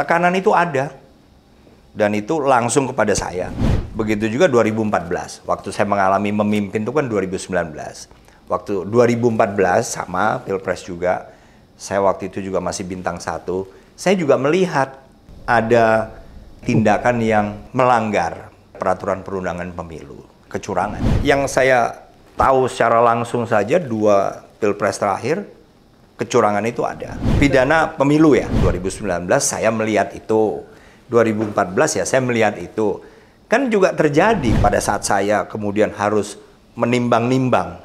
Tekanan itu ada. Dan itu langsung kepada saya. Begitu juga 2014. Waktu saya mengalami memimpin itu kan 2019. Waktu 2014 sama Pilpres juga. Saya waktu itu juga masih bintang satu. Saya juga melihat ada tindakan yang melanggar peraturan perundangan pemilu, kecurangan. Yang saya tahu secara langsung saja dua pilpres terakhir kecurangan itu ada. Pidana pemilu ya, 2019 saya melihat itu, 2014 ya saya melihat itu. Kan juga terjadi pada saat saya kemudian harus menimbang-nimbang.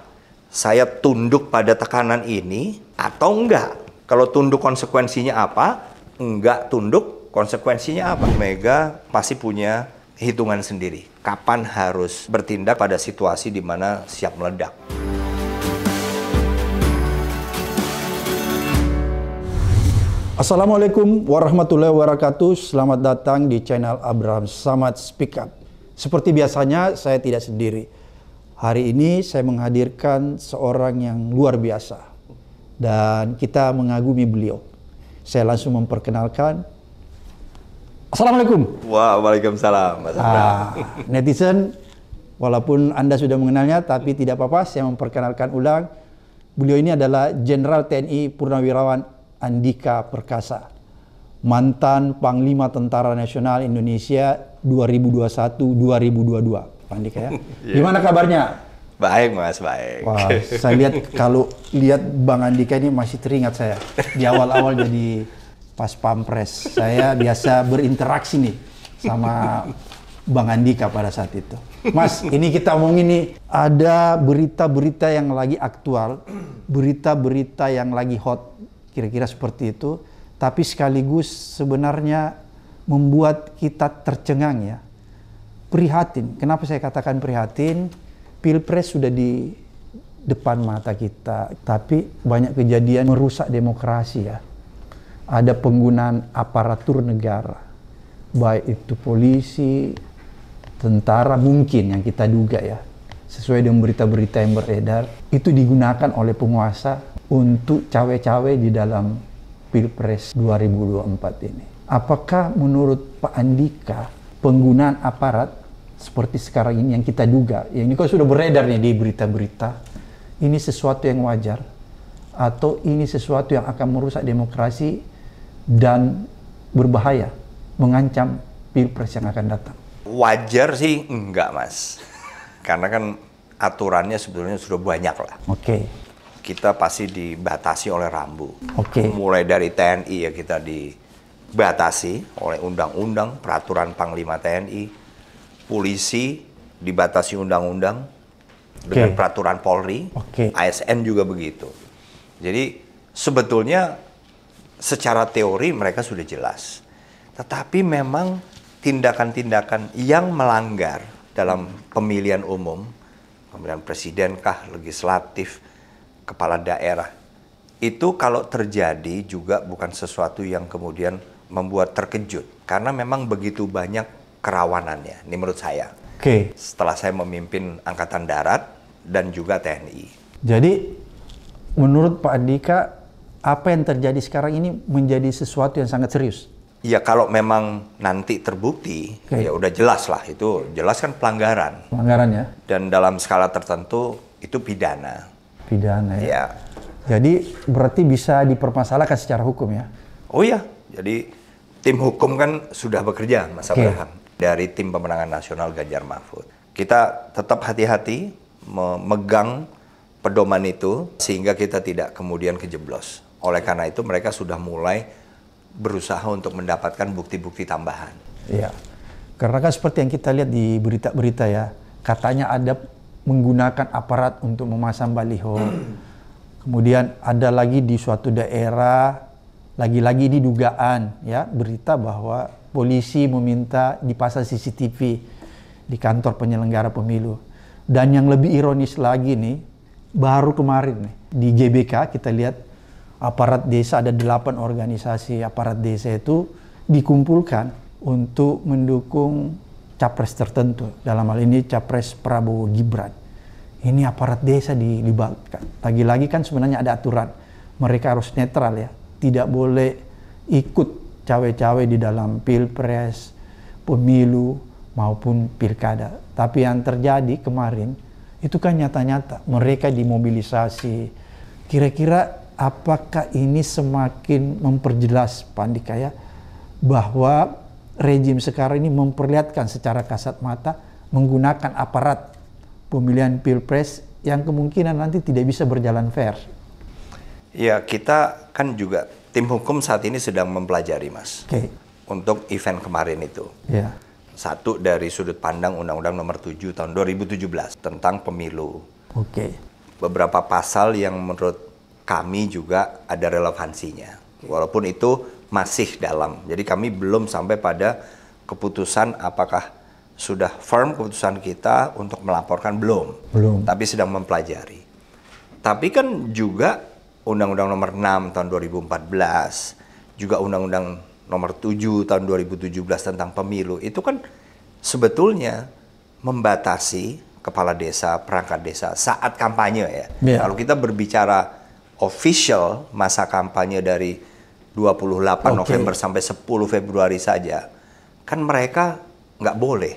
Saya tunduk pada tekanan ini atau enggak? Kalau tunduk konsekuensinya apa? Enggak tunduk konsekuensinya apa? Mega pasti punya hitungan sendiri. Kapan harus bertindak pada situasi di mana siap meledak. Assalamualaikum warahmatullahi wabarakatuh. Selamat datang di channel Abraham Samad Speak Up. Seperti biasanya, saya tidak sendiri. Hari ini saya menghadirkan seorang yang luar biasa dan kita mengagumi beliau. Saya langsung memperkenalkan. Assalamualaikum. Waalaikumsalam. Mas ah, netizen, walaupun anda sudah mengenalnya, tapi tidak apa-apa. Saya memperkenalkan ulang. Beliau ini adalah Jenderal TNI Purnawirawan Andika Perkasa, mantan Panglima Tentara Nasional Indonesia 2021-2022. Pak Andika ya. Iya. Gimana kabarnya? Baik mas, baik. Wah, saya lihat kalau lihat Bang Andika ini masih teringat saya di awal-awal jadi pas pampres. Saya biasa berinteraksi nih sama Bang Andika pada saat itu. Mas, ini kita omongin nih, ada berita-berita yang lagi aktual, berita-berita yang lagi hot kira-kira seperti itu tapi sekaligus sebenarnya membuat kita tercengang ya prihatin kenapa saya katakan prihatin pilpres sudah di depan mata kita tapi banyak kejadian merusak demokrasi ya ada penggunaan aparatur negara baik itu polisi tentara mungkin yang kita duga ya sesuai dengan berita-berita yang beredar itu digunakan oleh penguasa untuk cawe-cawe di dalam Pilpres 2024 ini. Apakah menurut Pak Andika penggunaan aparat seperti sekarang ini yang kita duga, yang ini kok sudah beredar nih di berita-berita, ini sesuatu yang wajar atau ini sesuatu yang akan merusak demokrasi dan berbahaya, mengancam Pilpres yang akan datang? Wajar sih enggak, Mas. Karena kan aturannya sebetulnya sudah banyak lah. Oke. Okay kita pasti dibatasi oleh rambu. Oke. Okay. Mulai dari TNI ya kita dibatasi oleh undang-undang, peraturan Panglima TNI, polisi dibatasi undang-undang okay. dengan peraturan Polri, okay. ASN juga begitu. Jadi sebetulnya secara teori mereka sudah jelas. Tetapi memang tindakan-tindakan yang melanggar dalam pemilihan umum, pemilihan presiden kah, legislatif, kepala daerah itu kalau terjadi juga bukan sesuatu yang kemudian membuat terkejut karena memang begitu banyak kerawanannya ini menurut saya. Oke. Okay. Setelah saya memimpin angkatan darat dan juga TNI. Jadi menurut Pak Andika apa yang terjadi sekarang ini menjadi sesuatu yang sangat serius. Ya kalau memang nanti terbukti okay. ya udah jelas lah itu jelas kan pelanggaran. Pelanggaran ya. Dan dalam skala tertentu itu pidana pidana ya. ya. Jadi berarti bisa dipermasalahkan secara hukum ya? Oh iya, jadi tim hukum kan sudah bekerja Mas okay. Abraham dari tim pemenangan nasional Ganjar Mahfud. Kita tetap hati-hati memegang pedoman itu sehingga kita tidak kemudian kejeblos. Oleh karena itu mereka sudah mulai berusaha untuk mendapatkan bukti-bukti tambahan. Iya. Karena kan seperti yang kita lihat di berita-berita ya, katanya ada menggunakan aparat untuk memasang baliho. Kemudian ada lagi di suatu daerah, lagi-lagi ini dugaan ya, berita bahwa polisi meminta dipasang CCTV di kantor penyelenggara pemilu. Dan yang lebih ironis lagi nih, baru kemarin nih di GBK kita lihat aparat desa ada delapan organisasi aparat desa itu dikumpulkan untuk mendukung capres tertentu. Dalam hal ini capres Prabowo Gibran. Ini aparat desa dilibatkan. Lagi-lagi kan sebenarnya ada aturan. Mereka harus netral ya. Tidak boleh ikut cawe-cawe di dalam pilpres, pemilu, maupun pilkada. Tapi yang terjadi kemarin itu kan nyata-nyata. Mereka dimobilisasi. Kira-kira apakah ini semakin memperjelas ya bahwa rejim sekarang ini memperlihatkan secara kasat mata menggunakan aparat pemilihan pilpres yang kemungkinan nanti tidak bisa berjalan fair. Ya, kita kan juga tim hukum saat ini sedang mempelajari, Mas. Okay. Untuk event kemarin itu. Ya. Satu dari sudut pandang Undang-Undang Nomor 7 tahun 2017 tentang pemilu. Oke. Okay. Beberapa pasal yang menurut kami juga ada relevansinya. Walaupun itu masih dalam. Jadi kami belum sampai pada keputusan apakah sudah firm keputusan kita untuk melaporkan belum. Belum. Tapi sedang mempelajari. Tapi kan juga Undang-Undang Nomor 6 tahun 2014, juga Undang-Undang Nomor 7 tahun 2017 tentang pemilu itu kan sebetulnya membatasi kepala desa, perangkat desa saat kampanye ya. Yeah. Kalau kita berbicara official masa kampanye dari 28 okay. November sampai 10 Februari saja, kan mereka nggak boleh.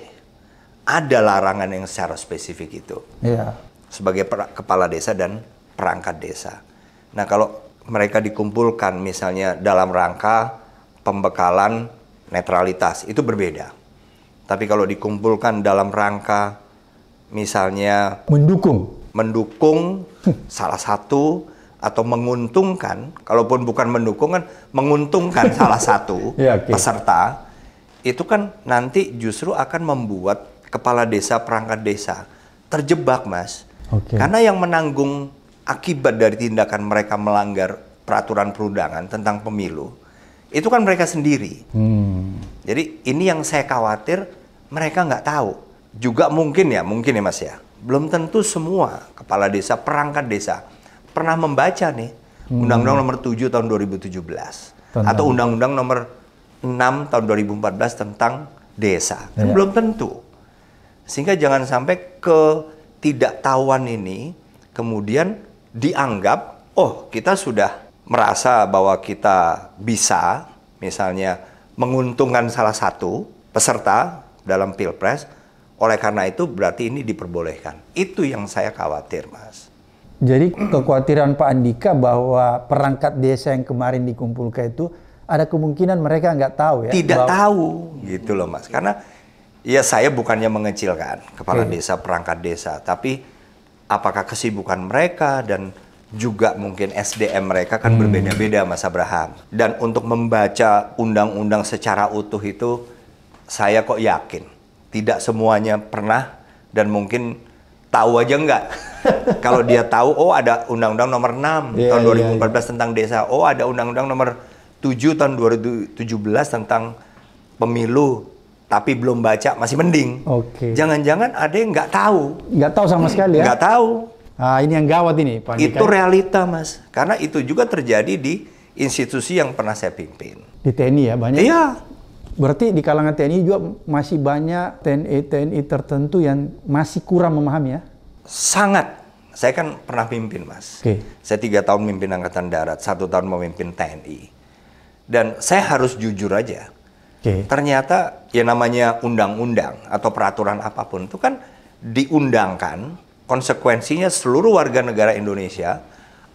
Ada larangan yang secara spesifik itu. Yeah. Sebagai kepala desa dan perangkat desa. Nah kalau mereka dikumpulkan misalnya dalam rangka pembekalan netralitas, itu berbeda. Tapi kalau dikumpulkan dalam rangka misalnya mendukung mendukung hmm. salah satu atau menguntungkan, kalaupun bukan mendukung kan menguntungkan salah satu ya, okay. peserta, itu kan nanti justru akan membuat kepala desa, perangkat desa terjebak, Mas. Okay. Karena yang menanggung akibat dari tindakan mereka melanggar peraturan perundangan tentang pemilu, itu kan mereka sendiri. Hmm. Jadi ini yang saya khawatir mereka nggak tahu. Juga mungkin ya, mungkin ya Mas ya, belum tentu semua kepala desa, perangkat desa pernah membaca nih undang hmm. Undang-Undang Nomor 7 tahun 2017 Tentang. atau Undang-Undang Nomor 6 tahun 2014 tentang desa. ya. belum tentu. Sehingga jangan sampai ketidaktahuan ini kemudian dianggap oh kita sudah merasa bahwa kita bisa misalnya menguntungkan salah satu peserta dalam pilpres oleh karena itu berarti ini diperbolehkan. Itu yang saya khawatir, Mas. Jadi kekhawatiran Pak Andika bahwa perangkat desa yang kemarin dikumpulkan itu ada kemungkinan mereka nggak tahu ya? Tidak bahwa... tahu, gitu loh Mas. Karena ya saya bukannya mengecilkan kepala hmm. desa, perangkat desa, tapi apakah kesibukan mereka dan juga mungkin SDM mereka kan hmm. berbeda-beda Mas Abraham. Dan untuk membaca undang-undang secara utuh itu saya kok yakin tidak semuanya pernah dan mungkin tahu aja enggak. Kalau dia tahu, oh ada Undang-Undang Nomor 6 yeah, tahun 2014 yeah, yeah. tentang desa, oh ada Undang-Undang Nomor 7 tahun 2017 tentang pemilu, tapi belum baca masih mending. Oke. Okay. Jangan-jangan ada yang nggak tahu? Nggak tahu sama sekali ya? Nggak tahu. Ah, ini yang gawat ini, Pak. Itu ya? realita, Mas. Karena itu juga terjadi di institusi yang pernah saya pimpin. Di TNI ya banyak. Iya. Berarti di kalangan TNI juga masih banyak TNI e, TNI tertentu yang masih kurang memahami ya? sangat saya kan pernah pimpin mas okay. saya tiga tahun memimpin angkatan darat satu tahun memimpin TNI dan saya harus jujur aja okay. ternyata ya namanya undang-undang atau peraturan apapun itu kan diundangkan konsekuensinya seluruh warga negara Indonesia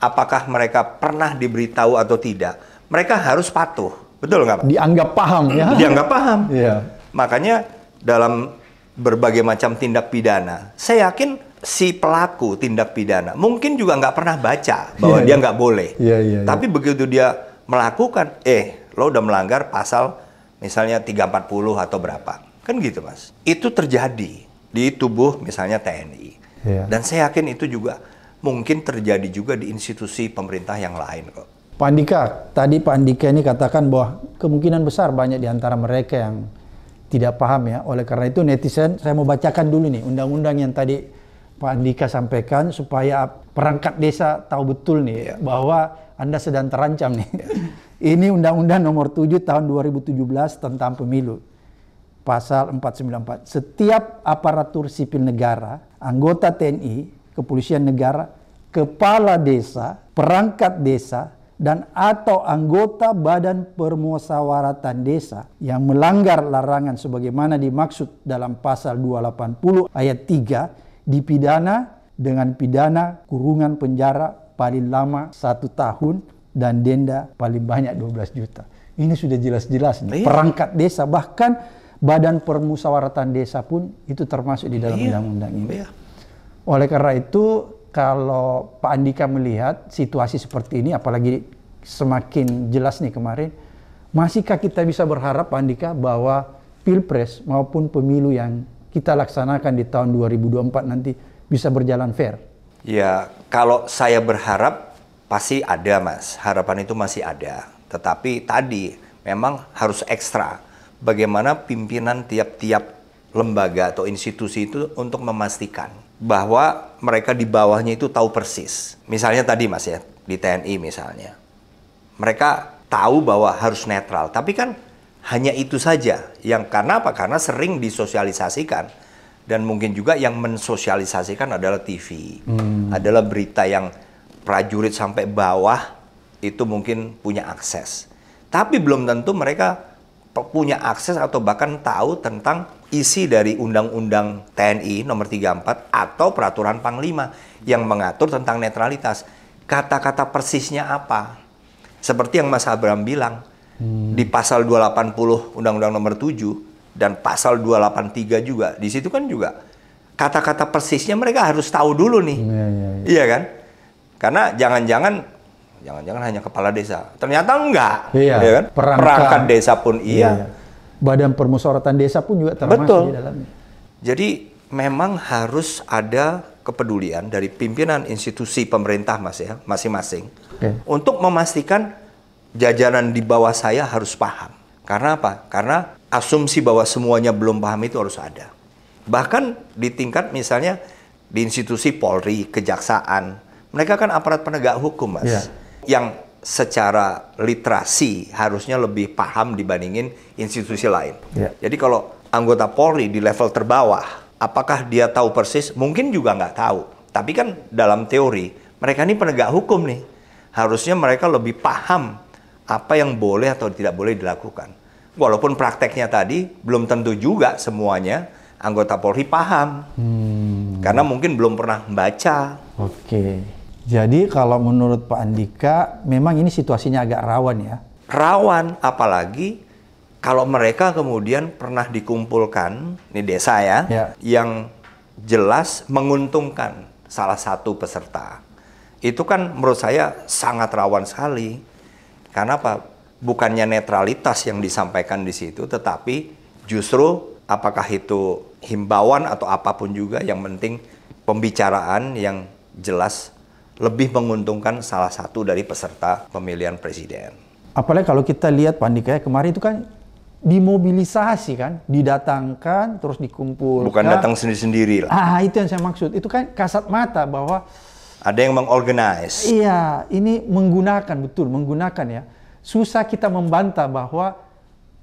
apakah mereka pernah diberitahu atau tidak mereka harus patuh betul nggak pak dianggap paham ya dianggap paham yeah. makanya dalam berbagai macam tindak pidana saya yakin si pelaku tindak pidana mungkin juga nggak pernah baca bahwa yeah, dia iya. nggak yeah. boleh. Yeah, yeah, iya. Tapi begitu dia melakukan, eh lo udah melanggar pasal misalnya 340 atau berapa. Kan gitu mas. Itu terjadi di tubuh misalnya TNI. Yeah. Dan saya yakin itu juga mungkin terjadi juga di institusi pemerintah yang lain kok. Pak Andika, tadi Pak Andika ini katakan bahwa kemungkinan besar banyak di antara mereka yang tidak paham ya. Oleh karena itu netizen, saya mau bacakan dulu nih undang-undang yang tadi Pak Andika sampaikan supaya perangkat desa tahu betul nih yeah. bahwa Anda sedang terancam nih. Ini Undang-Undang Nomor 7 Tahun 2017 tentang Pemilu. Pasal 494. Setiap aparatur sipil negara, anggota TNI, kepolisian negara, kepala desa, perangkat desa, dan atau anggota badan permusyawaratan desa yang melanggar larangan sebagaimana dimaksud dalam pasal 280 ayat 3 dipidana dengan pidana kurungan penjara paling lama satu tahun dan denda paling banyak 12 juta. Ini sudah jelas-jelas iya. perangkat desa bahkan badan permusawaratan desa pun itu termasuk di dalam iya. undang-undang iya. ini. Iya. Oleh karena itu kalau Pak Andika melihat situasi seperti ini apalagi semakin jelas nih kemarin masihkah kita bisa berharap Pak Andika bahwa pilpres maupun pemilu yang kita laksanakan di tahun 2024 nanti bisa berjalan fair? Ya, kalau saya berharap pasti ada, Mas. Harapan itu masih ada. Tetapi tadi memang harus ekstra bagaimana pimpinan tiap-tiap lembaga atau institusi itu untuk memastikan bahwa mereka di bawahnya itu tahu persis. Misalnya tadi Mas ya, di TNI misalnya. Mereka tahu bahwa harus netral, tapi kan hanya itu saja yang karena apa karena sering disosialisasikan dan mungkin juga yang mensosialisasikan adalah TV hmm. adalah berita yang prajurit sampai bawah itu mungkin punya akses tapi belum tentu mereka punya akses atau bahkan tahu tentang isi dari Undang-Undang TNI nomor 34 atau peraturan Panglima yang mengatur tentang netralitas kata-kata persisnya apa seperti yang Mas Abraham bilang di pasal 280 Undang-Undang Nomor 7 dan pasal 283 juga. Di situ kan juga kata-kata persisnya mereka harus tahu dulu nih. Ya, ya, ya. Iya kan? Karena jangan-jangan jangan-jangan hanya kepala desa. Ternyata enggak. Iya, iya kan? Perangkat, perangkat desa pun iya, iya. iya. Badan permusyawaratan desa pun juga termasuk Betul. di dalamnya. Jadi memang harus ada kepedulian dari pimpinan institusi pemerintah mas ya masing-masing okay. untuk memastikan jajaran di bawah saya harus paham. Karena apa? Karena asumsi bahwa semuanya belum paham itu harus ada. Bahkan di tingkat misalnya di institusi Polri, kejaksaan, mereka kan aparat penegak hukum, Mas. Yeah. Yang secara literasi harusnya lebih paham dibandingin institusi lain. Yeah. Jadi kalau anggota Polri di level terbawah, apakah dia tahu persis? Mungkin juga nggak tahu. Tapi kan dalam teori, mereka ini penegak hukum nih. Harusnya mereka lebih paham apa yang boleh atau tidak boleh dilakukan. Walaupun prakteknya tadi belum tentu juga semuanya anggota Polri paham, hmm. karena mungkin belum pernah membaca. Oke, jadi kalau menurut Pak Andika, memang ini situasinya agak rawan ya? Rawan, apalagi kalau mereka kemudian pernah dikumpulkan, di desa ya, ya. yang jelas menguntungkan salah satu peserta. Itu kan menurut saya sangat rawan sekali karena apa? Bukannya netralitas yang disampaikan di situ, tetapi justru apakah itu himbauan atau apapun juga yang penting pembicaraan yang jelas lebih menguntungkan salah satu dari peserta pemilihan presiden. Apalagi kalau kita lihat pandikanya kemarin itu kan dimobilisasi kan, didatangkan terus dikumpulkan. Bukan datang sendiri-sendiri lah. Ah, itu yang saya maksud. Itu kan kasat mata bahwa ada yang mengorganize. Iya, ini menggunakan betul menggunakan ya. Susah kita membantah bahwa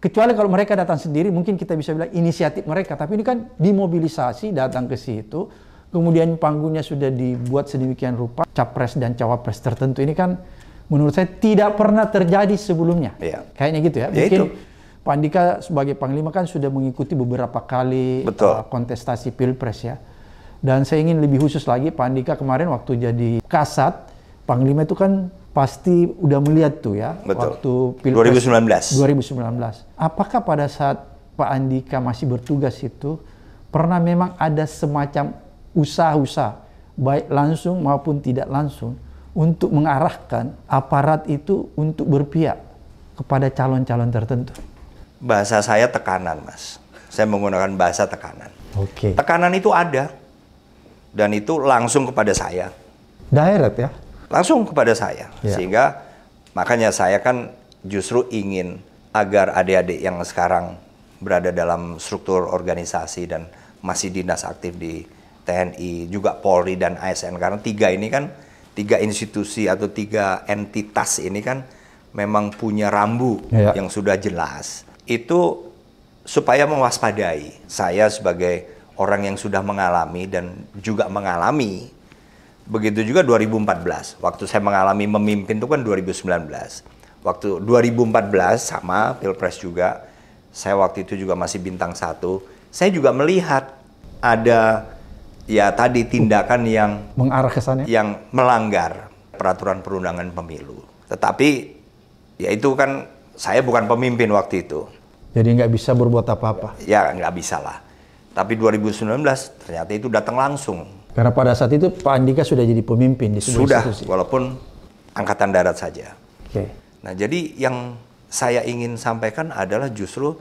kecuali kalau mereka datang sendiri mungkin kita bisa bilang inisiatif mereka, tapi ini kan dimobilisasi datang ke situ. Kemudian panggungnya sudah dibuat sedemikian rupa capres dan cawapres tertentu ini kan menurut saya tidak pernah terjadi sebelumnya. Iya. Kayaknya gitu ya. ya mungkin ya itu. Andika sebagai panglima kan sudah mengikuti beberapa kali Betul. Uh, kontestasi pilpres ya. Dan saya ingin lebih khusus lagi, Pak Andika kemarin waktu jadi kasat, Panglima itu kan pasti udah melihat tuh ya Betul. waktu Pilpres 2019. 2019. Apakah pada saat Pak Andika masih bertugas itu pernah memang ada semacam usaha-usaha baik langsung maupun tidak langsung untuk mengarahkan aparat itu untuk berpihak kepada calon-calon tertentu? Bahasa saya tekanan, Mas. Saya menggunakan bahasa tekanan. Oke. Okay. Tekanan itu ada dan itu langsung kepada saya. Direct ya? Langsung kepada saya. Yeah. Sehingga makanya saya kan justru ingin agar adik-adik yang sekarang berada dalam struktur organisasi dan masih dinas aktif di TNI, juga Polri dan ASN karena tiga ini kan tiga institusi atau tiga entitas ini kan memang punya rambu yeah. yang sudah jelas. Itu supaya mewaspadai saya sebagai orang yang sudah mengalami dan juga mengalami. Begitu juga 2014. Waktu saya mengalami memimpin itu kan 2019. Waktu 2014 sama Pilpres juga. Saya waktu itu juga masih bintang satu. Saya juga melihat ada ya tadi tindakan yang mengarah ke sana yang melanggar peraturan perundangan pemilu. Tetapi ya itu kan saya bukan pemimpin waktu itu. Jadi nggak bisa berbuat apa-apa. Ya nggak bisa lah. Tapi 2019 ternyata itu datang langsung. Karena pada saat itu Pak Andika sudah jadi pemimpin di sudah, institusi. walaupun angkatan darat saja. Oke. Okay. Nah, jadi yang saya ingin sampaikan adalah justru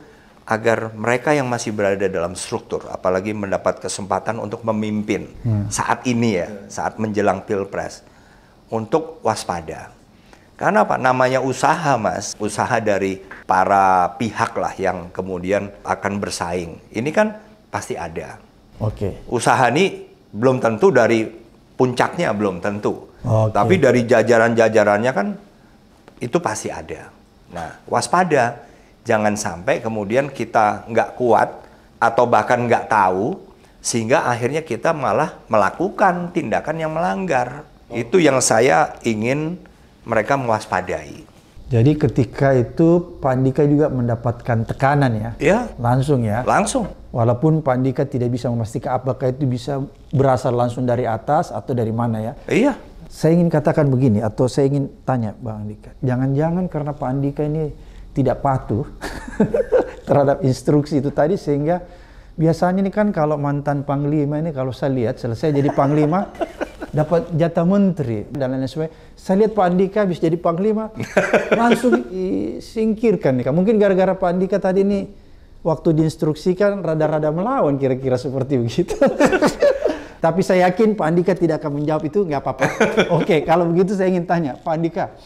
agar mereka yang masih berada dalam struktur, apalagi mendapat kesempatan untuk memimpin hmm. saat ini ya, saat menjelang pilpres, untuk waspada. Karena apa? Namanya usaha, Mas. Usaha dari para pihak lah yang kemudian akan bersaing. Ini kan pasti ada. Oke. Okay. Usaha ini belum tentu dari puncaknya belum tentu. Okay. Tapi dari jajaran-jajarannya kan itu pasti ada. Nah, waspada jangan sampai kemudian kita nggak kuat atau bahkan nggak tahu sehingga akhirnya kita malah melakukan tindakan yang melanggar. Oh. Itu yang saya ingin mereka mewaspadai. Jadi ketika itu Pandika juga mendapatkan tekanan ya? Iya. Langsung ya? Langsung. Walaupun Pandika tidak bisa memastikan apakah itu bisa berasal langsung dari atas atau dari mana ya? Iya. Saya ingin katakan begini atau saya ingin tanya Bang Andika. Jangan-jangan karena Pandika ini tidak patuh terhadap instruksi itu tadi sehingga biasanya ini kan kalau mantan panglima ini kalau saya lihat selesai jadi panglima dapat jatah menteri dan lain sebagainya. Saya lihat Pak Andika habis jadi panglima langsung disingkirkan nih. Mungkin gara-gara Pak Andika tadi ini waktu diinstruksikan rada-rada melawan kira-kira seperti begitu. Tapi saya yakin Pak Andika tidak akan menjawab itu nggak apa-apa. Oke, kalau begitu saya ingin tanya Pak Andika,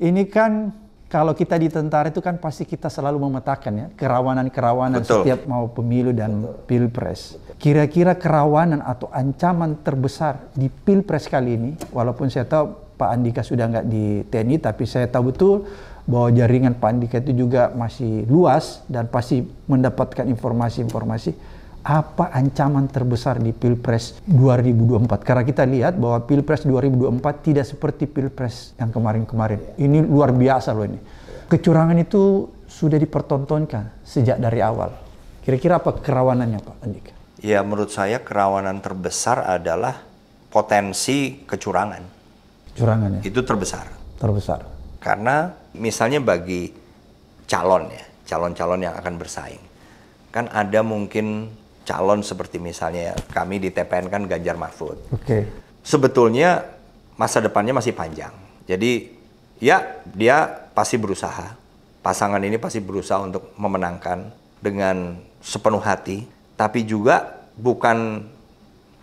ini kan kalau kita di tentara itu kan pasti kita selalu memetakan ya kerawanan-kerawanan setiap mau pemilu dan Betul. pilpres. Kira-kira kerawanan atau ancaman terbesar di pilpres kali ini, walaupun saya tahu Pak Andika sudah nggak di TNI, tapi saya tahu betul bahwa jaringan Pak Andika itu juga masih luas dan pasti mendapatkan informasi-informasi apa ancaman terbesar di Pilpres 2024. Karena kita lihat bahwa Pilpres 2024 tidak seperti Pilpres yang kemarin-kemarin. Ini luar biasa loh ini. Kecurangan itu sudah dipertontonkan sejak dari awal. Kira-kira apa kerawanannya Pak Andika? Ya menurut saya kerawanan terbesar adalah potensi kecurangan. Kecurangan ya? Itu terbesar. Terbesar. Karena misalnya bagi calon ya, calon-calon yang akan bersaing. Kan ada mungkin calon seperti misalnya kami di TPN kan Ganjar Mahfud. Oke. Okay. Sebetulnya masa depannya masih panjang. Jadi ya dia pasti berusaha. Pasangan ini pasti berusaha untuk memenangkan dengan sepenuh hati, tapi juga bukan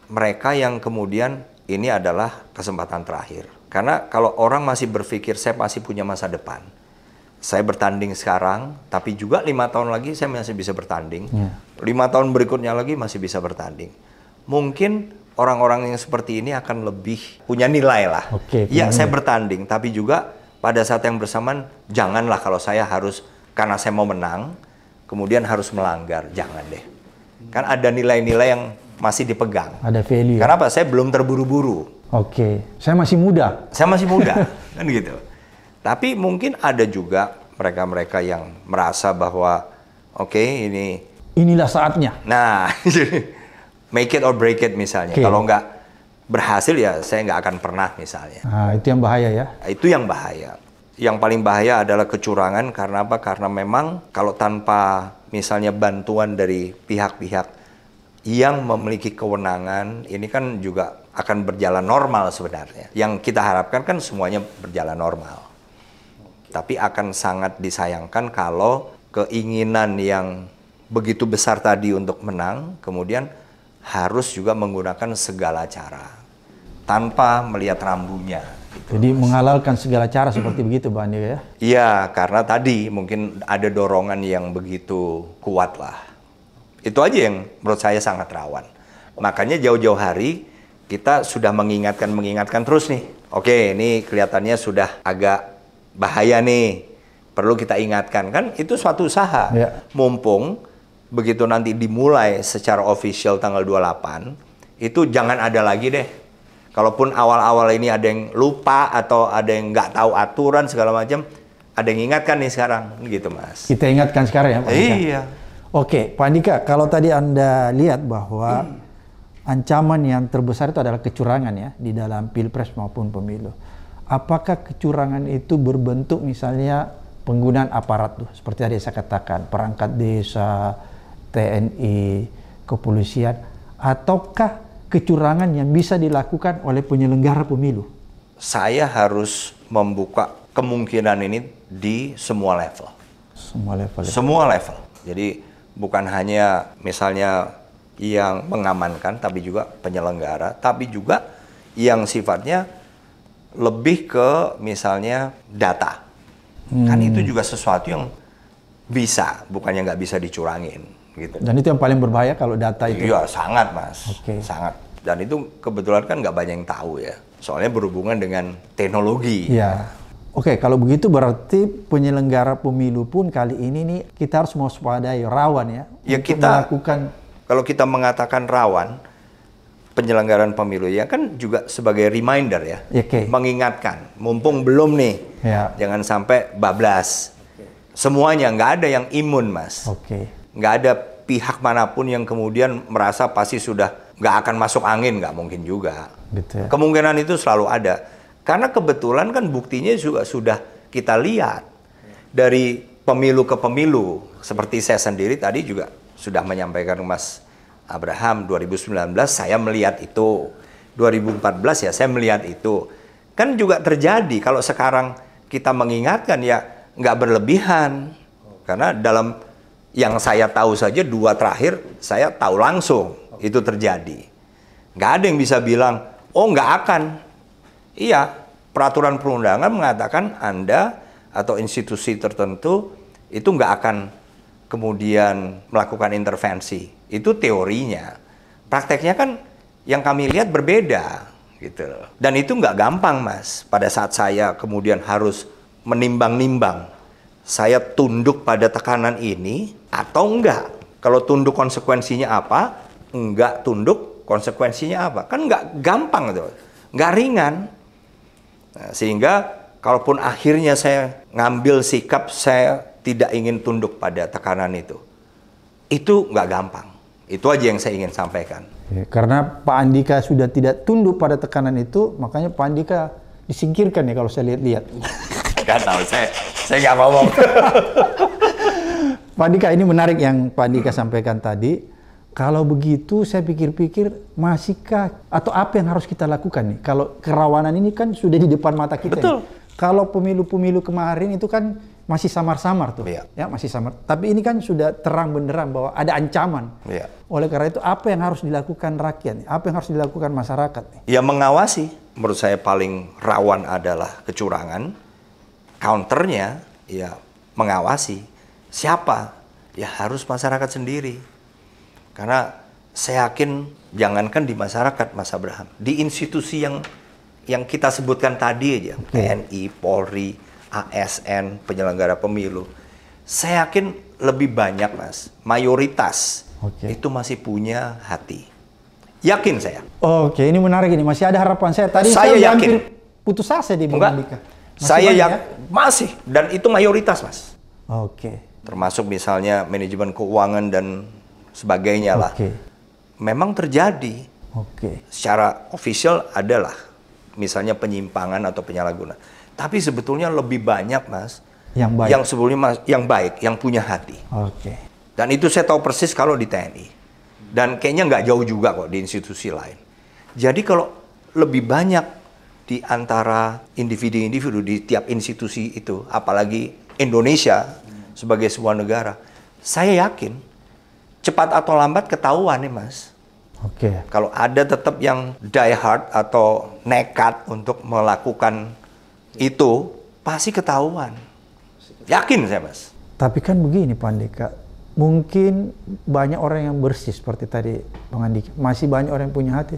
mereka yang kemudian ini adalah kesempatan terakhir. Karena kalau orang masih berpikir saya masih punya masa depan, saya bertanding sekarang, tapi juga lima tahun lagi saya masih bisa bertanding. Iya. Lima tahun berikutnya lagi masih bisa bertanding. Mungkin orang-orang yang seperti ini akan lebih punya nilai lah. Okay, ya, saya bertanding, tapi juga pada saat yang bersamaan janganlah kalau saya harus karena saya mau menang, kemudian harus melanggar, jangan deh. Kan ada nilai-nilai yang masih dipegang. Ada value. Kenapa? Saya belum terburu-buru. Oke, okay. saya masih muda. Saya masih muda, kan gitu. Tapi mungkin ada juga mereka-mereka yang merasa bahwa oke okay, ini inilah saatnya. Nah, make it or break it misalnya. Okay. Kalau nggak berhasil ya saya nggak akan pernah misalnya. Nah, itu yang bahaya ya. Nah, itu yang bahaya. Yang paling bahaya adalah kecurangan karena apa? Karena memang kalau tanpa misalnya bantuan dari pihak-pihak yang memiliki kewenangan ini kan juga akan berjalan normal sebenarnya. Yang kita harapkan kan semuanya berjalan normal. Tapi akan sangat disayangkan kalau keinginan yang begitu besar tadi untuk menang, kemudian harus juga menggunakan segala cara tanpa melihat rambunya. Gitu. Jadi menghalalkan segala cara seperti hmm. begitu, Bang ya? Iya, karena tadi mungkin ada dorongan yang begitu kuat lah. Itu aja yang menurut saya sangat rawan. Makanya jauh-jauh hari kita sudah mengingatkan mengingatkan terus nih. Oke, ini kelihatannya sudah agak bahaya nih perlu kita ingatkan kan itu suatu usaha yeah. mumpung begitu nanti dimulai secara official tanggal 28 itu jangan ada lagi deh kalaupun awal-awal ini ada yang lupa atau ada yang nggak tahu aturan segala macam ada yang ingatkan nih sekarang gitu mas kita ingatkan sekarang ya Pak Andika. iya oke Pak Andika kalau tadi anda lihat bahwa hmm. ancaman yang terbesar itu adalah kecurangan ya di dalam pilpres maupun pemilu apakah kecurangan itu berbentuk misalnya penggunaan aparat tuh seperti tadi saya katakan perangkat desa TNI kepolisian ataukah kecurangan yang bisa dilakukan oleh penyelenggara pemilu saya harus membuka kemungkinan ini di semua level semua level ya? semua level jadi bukan hanya misalnya yang mengamankan tapi juga penyelenggara tapi juga yang sifatnya lebih ke misalnya data. Hmm. Kan itu hmm. juga sesuatu yang bisa, bukannya nggak bisa dicurangin gitu. Dan itu yang paling berbahaya kalau data itu. Iya, sangat, Mas. Okay. Sangat. Dan itu kebetulan kan nggak banyak yang tahu ya. Soalnya berhubungan dengan teknologi. Iya. Oke, okay, kalau begitu berarti penyelenggara pemilu pun kali ini nih kita harus mewaspadai rawan ya. Ya kita melakukan kalau kita mengatakan rawan, Penyelenggaran pemilu ya kan juga sebagai reminder ya, ya okay. mengingatkan. Mumpung belum nih, yeah. jangan sampai bablas. Semuanya nggak ada yang imun mas. Okay. Nggak ada pihak manapun yang kemudian merasa pasti sudah nggak akan masuk angin nggak mungkin juga. ya. Kemungkinan itu selalu ada. Karena kebetulan kan buktinya juga sudah kita lihat dari pemilu ke pemilu. Seperti saya sendiri tadi juga sudah menyampaikan Mas Abraham 2019 saya melihat itu 2014 ya saya melihat itu kan juga terjadi kalau sekarang kita mengingatkan ya nggak berlebihan karena dalam yang saya tahu saja dua terakhir saya tahu langsung itu terjadi nggak ada yang bisa bilang oh nggak akan iya peraturan perundangan mengatakan anda atau institusi tertentu itu nggak akan kemudian melakukan intervensi itu teorinya. Prakteknya kan yang kami lihat berbeda gitu Dan itu nggak gampang mas. Pada saat saya kemudian harus menimbang-nimbang, saya tunduk pada tekanan ini atau enggak. Kalau tunduk konsekuensinya apa, enggak tunduk konsekuensinya apa. Kan nggak gampang tuh, nggak ringan. Nah, sehingga kalaupun akhirnya saya ngambil sikap saya tidak ingin tunduk pada tekanan itu, itu nggak gampang. Itu aja yang saya ingin sampaikan. Ya, karena Pak Andika sudah tidak tunduk pada tekanan itu, makanya Pak Andika disingkirkan ya kalau saya lihat-lihat. Gak tahu, saya saya nggak ngomong. Pak Andika ini menarik yang Pak Andika sampaikan tadi. Kalau begitu saya pikir-pikir masihkah atau apa yang harus kita lakukan nih? Kalau kerawanan ini kan sudah di depan mata kita. Betul. Kalau pemilu-pemilu kemarin itu kan masih samar-samar tuh, yeah. ya masih samar. Tapi ini kan sudah terang benderang bahwa ada ancaman. Yeah. Oleh karena itu apa yang harus dilakukan rakyat, apa yang harus dilakukan masyarakat? Ya mengawasi. Menurut saya paling rawan adalah kecurangan. Counternya ya mengawasi. Siapa? Ya harus masyarakat sendiri. Karena saya yakin jangankan di masyarakat Mas Abraham, di institusi yang yang kita sebutkan tadi aja, iya. TNI, Polri, ASN penyelenggara pemilu, saya yakin lebih banyak mas, mayoritas okay. itu masih punya hati. Yakin saya. Oke, okay, ini menarik ini. Masih ada harapan saya. Tadi saya, saya yakin. hampir putus asa di Bang saya ya? masih dan itu mayoritas mas. Oke. Okay. Termasuk misalnya manajemen keuangan dan sebagainya lah. Okay. Memang terjadi. Oke. Okay. Secara official adalah misalnya penyimpangan atau penyalahgunaan tapi sebetulnya lebih banyak, Mas, yang baik. Yang sebelumnya mas, yang baik, yang punya hati. Oke. Okay. Dan itu saya tahu persis kalau di TNI. Dan kayaknya nggak jauh juga kok di institusi lain. Jadi kalau lebih banyak di antara individu-individu di tiap institusi itu, apalagi Indonesia sebagai sebuah negara, saya yakin cepat atau lambat ketahuan nih mas. Oke. Okay. Kalau ada tetap yang die hard atau nekat untuk melakukan itu pasti ketahuan. Yakin saya mas. Tapi kan begini Pak Andika, mungkin banyak orang yang bersih seperti tadi Bang Andika, masih banyak orang yang punya hati.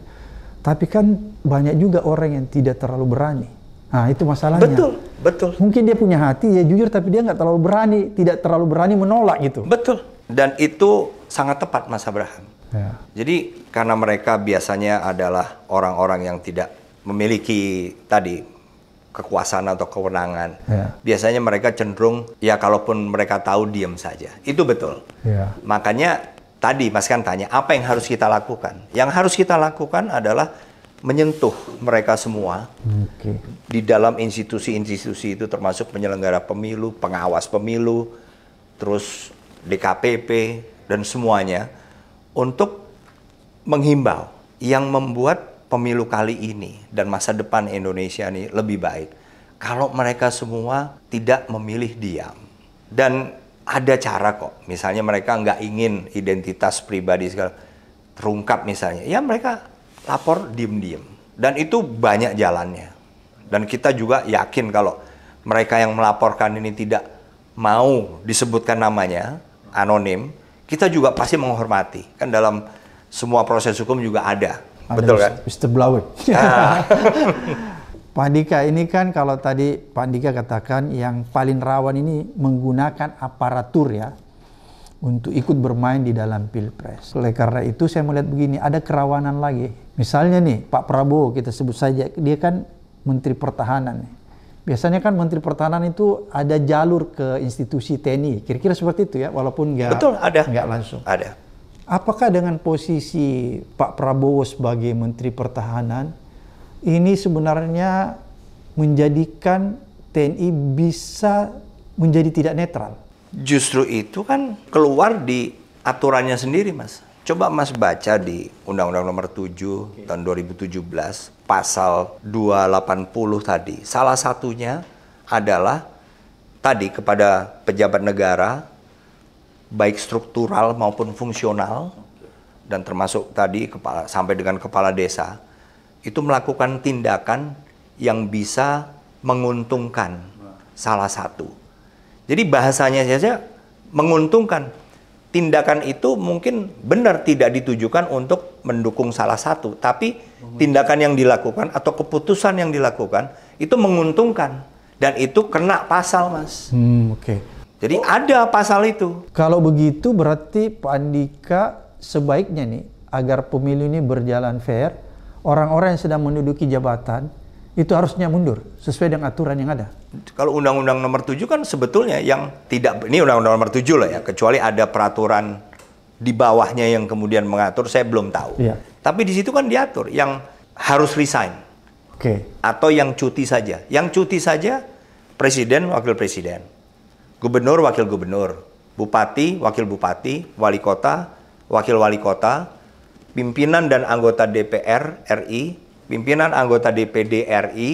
Tapi kan banyak juga orang yang tidak terlalu berani. Nah itu masalahnya. Betul, betul. Mungkin dia punya hati, ya jujur tapi dia nggak terlalu berani, tidak terlalu berani menolak gitu. Betul. Dan itu sangat tepat Mas Abraham. Ya. Jadi karena mereka biasanya adalah orang-orang yang tidak memiliki tadi kekuasaan atau kewenangan. Yeah. Biasanya mereka cenderung ya kalaupun mereka tahu diam saja. Itu betul. Yeah. Makanya tadi Mas kan tanya apa yang harus kita lakukan? Yang harus kita lakukan adalah menyentuh mereka semua okay. di dalam institusi-institusi itu termasuk penyelenggara pemilu, pengawas pemilu, terus DKPP dan semuanya untuk menghimbau yang membuat pemilu kali ini dan masa depan Indonesia ini lebih baik kalau mereka semua tidak memilih diam. Dan ada cara kok, misalnya mereka nggak ingin identitas pribadi segala terungkap misalnya, ya mereka lapor diem-diem. Dan itu banyak jalannya. Dan kita juga yakin kalau mereka yang melaporkan ini tidak mau disebutkan namanya, anonim, kita juga pasti menghormati. Kan dalam semua proses hukum juga ada Betul kan? Blower. Ah. Pak Andika, ini kan kalau tadi Pak Andika katakan yang paling rawan ini menggunakan aparatur ya untuk ikut bermain di dalam pilpres. Oleh karena itu saya melihat begini, ada kerawanan lagi. Misalnya nih Pak Prabowo kita sebut saja, dia kan Menteri Pertahanan. Biasanya kan Menteri Pertahanan itu ada jalur ke institusi TNI, kira-kira seperti itu ya, walaupun nggak nggak langsung. Ada. Apakah dengan posisi Pak Prabowo sebagai Menteri Pertahanan ini sebenarnya menjadikan TNI bisa menjadi tidak netral? Justru itu kan keluar di aturannya sendiri, Mas. Coba Mas baca di Undang-Undang Nomor 7 Oke. tahun 2017 pasal 280 tadi. Salah satunya adalah tadi kepada pejabat negara baik struktural maupun fungsional dan termasuk tadi kepala sampai dengan kepala desa itu melakukan tindakan yang bisa menguntungkan salah satu. Jadi bahasanya saja menguntungkan. Tindakan itu mungkin benar tidak ditujukan untuk mendukung salah satu, tapi tindakan yang dilakukan atau keputusan yang dilakukan itu menguntungkan dan itu kena pasal, Mas. Hmm, oke. Okay. Jadi oh. ada pasal itu. Kalau begitu berarti Pak Andika sebaiknya nih agar pemilu ini berjalan fair, orang-orang yang sedang menduduki jabatan itu harusnya mundur sesuai dengan aturan yang ada. Kalau undang-undang nomor 7 kan sebetulnya yang tidak ini undang-undang nomor 7 lah ya, kecuali ada peraturan di bawahnya yang kemudian mengatur saya belum tahu. Iya. Tapi di situ kan diatur yang harus resign. Oke. Okay. Atau yang cuti saja. Yang cuti saja presiden, wakil presiden gubernur, wakil gubernur, bupati, wakil bupati, wali kota, wakil wali kota, pimpinan dan anggota DPR RI, pimpinan anggota DPD RI,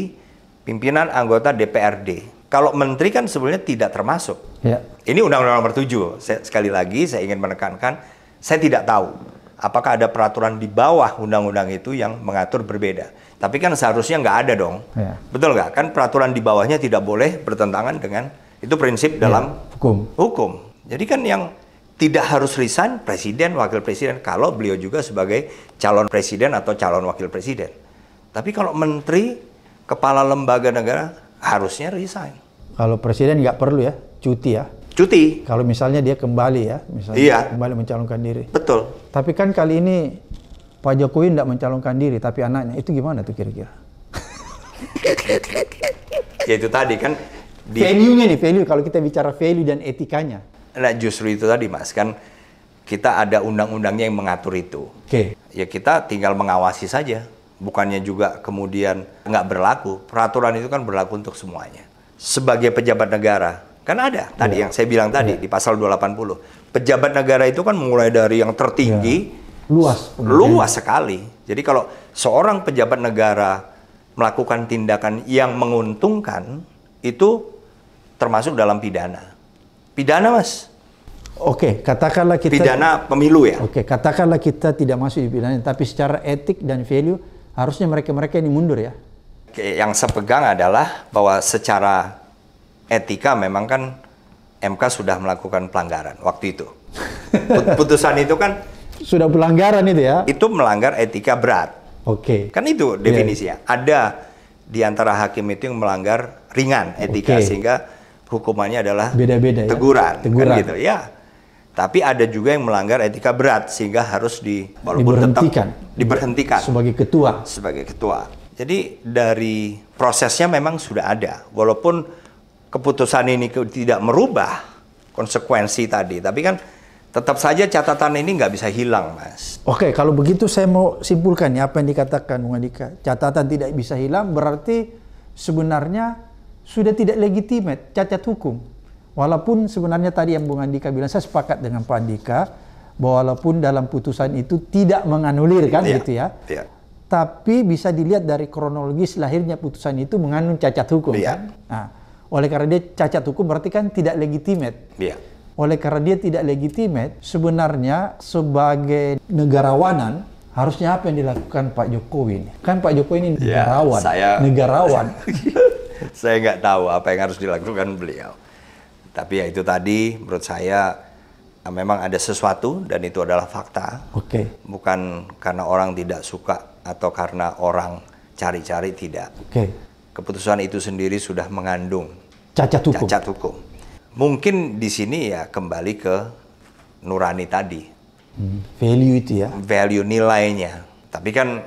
pimpinan anggota DPRD. Kalau menteri kan sebenarnya tidak termasuk. Ya. Ini Undang-Undang Nomor 7. sekali lagi saya ingin menekankan, saya tidak tahu apakah ada peraturan di bawah undang-undang itu yang mengatur berbeda. Tapi kan seharusnya nggak ada dong. Ya. Betul nggak? Kan peraturan di bawahnya tidak boleh bertentangan dengan itu prinsip ya, dalam ya, hukum. Hukum. Jadi kan yang tidak harus resign presiden, wakil presiden kalau beliau juga sebagai calon presiden atau calon wakil presiden. Tapi kalau menteri, kepala lembaga negara harusnya resign. Kalau presiden nggak perlu ya, cuti ya. Cuti. Kalau misalnya dia kembali ya, misalnya iya. kembali mencalonkan diri. Betul. Tapi kan kali ini Pak Jokowi tidak mencalonkan diri, tapi anaknya itu gimana tuh kira-kira? ya itu tadi kan di... value-nya nih value kalau kita bicara value dan etikanya nah justru itu tadi mas kan kita ada undang-undangnya yang mengatur itu oke okay. ya kita tinggal mengawasi saja bukannya juga kemudian nggak berlaku peraturan itu kan berlaku untuk semuanya sebagai pejabat negara kan ada tadi iya. yang saya bilang tadi yeah. di pasal 280 pejabat negara itu kan mulai dari yang tertinggi yeah. luas luas sekali jadi kalau seorang pejabat negara melakukan tindakan yang menguntungkan itu termasuk dalam pidana. Pidana, Mas. Oke, katakanlah kita pidana pemilu ya. Oke, katakanlah kita tidak masuk di pidana, tapi secara etik dan value harusnya mereka-mereka ini mundur ya. Oke, yang sepegang adalah bahwa secara etika memang kan MK sudah melakukan pelanggaran waktu itu. Putusan itu kan sudah pelanggaran itu ya. Itu melanggar etika berat. Oke. Kan itu iya. definisinya. Yeah. Ada di antara hakim itu yang melanggar ringan etika okay. sehingga hukumannya adalah beda-beda teguran, ya? teguran kan gitu ya tapi ada juga yang melanggar etika berat sehingga harus di walaupun diberhentikan tetap diberhentikan sebagai ketua sebagai ketua jadi dari prosesnya memang sudah ada walaupun keputusan ini tidak merubah konsekuensi tadi tapi kan tetap saja catatan ini nggak bisa hilang mas Oke, okay, kalau begitu saya mau simpulkan ya apa yang dikatakan Bung Andika. Catatan tidak bisa hilang berarti sebenarnya sudah tidak legitimate, cacat hukum. Walaupun sebenarnya tadi yang Bung Andika bilang, saya sepakat dengan Pak Andika, bahwa walaupun dalam putusan itu tidak menganulir kan yeah. gitu ya. Yeah. Tapi bisa dilihat dari kronologis lahirnya putusan itu mengandung cacat hukum yeah. kan. Nah, oleh karena dia cacat hukum berarti kan tidak legitimate. Yeah. Oleh karena dia tidak legitimate, sebenarnya sebagai negarawanan harusnya apa yang dilakukan Pak Jokowi ini? Kan Pak Jokowi ini ya, negarawan. Ya, saya, negarawan. saya nggak tahu apa yang harus dilakukan beliau. Tapi ya itu tadi menurut saya memang ada sesuatu dan itu adalah fakta. Oke. Okay. Bukan karena orang tidak suka atau karena orang cari-cari tidak. Oke. Okay. Keputusan itu sendiri sudah mengandung cacat hukum. Cacat hukum. Mungkin di sini ya kembali ke nurani tadi. Hmm, value itu ya. Value nilainya. Tapi kan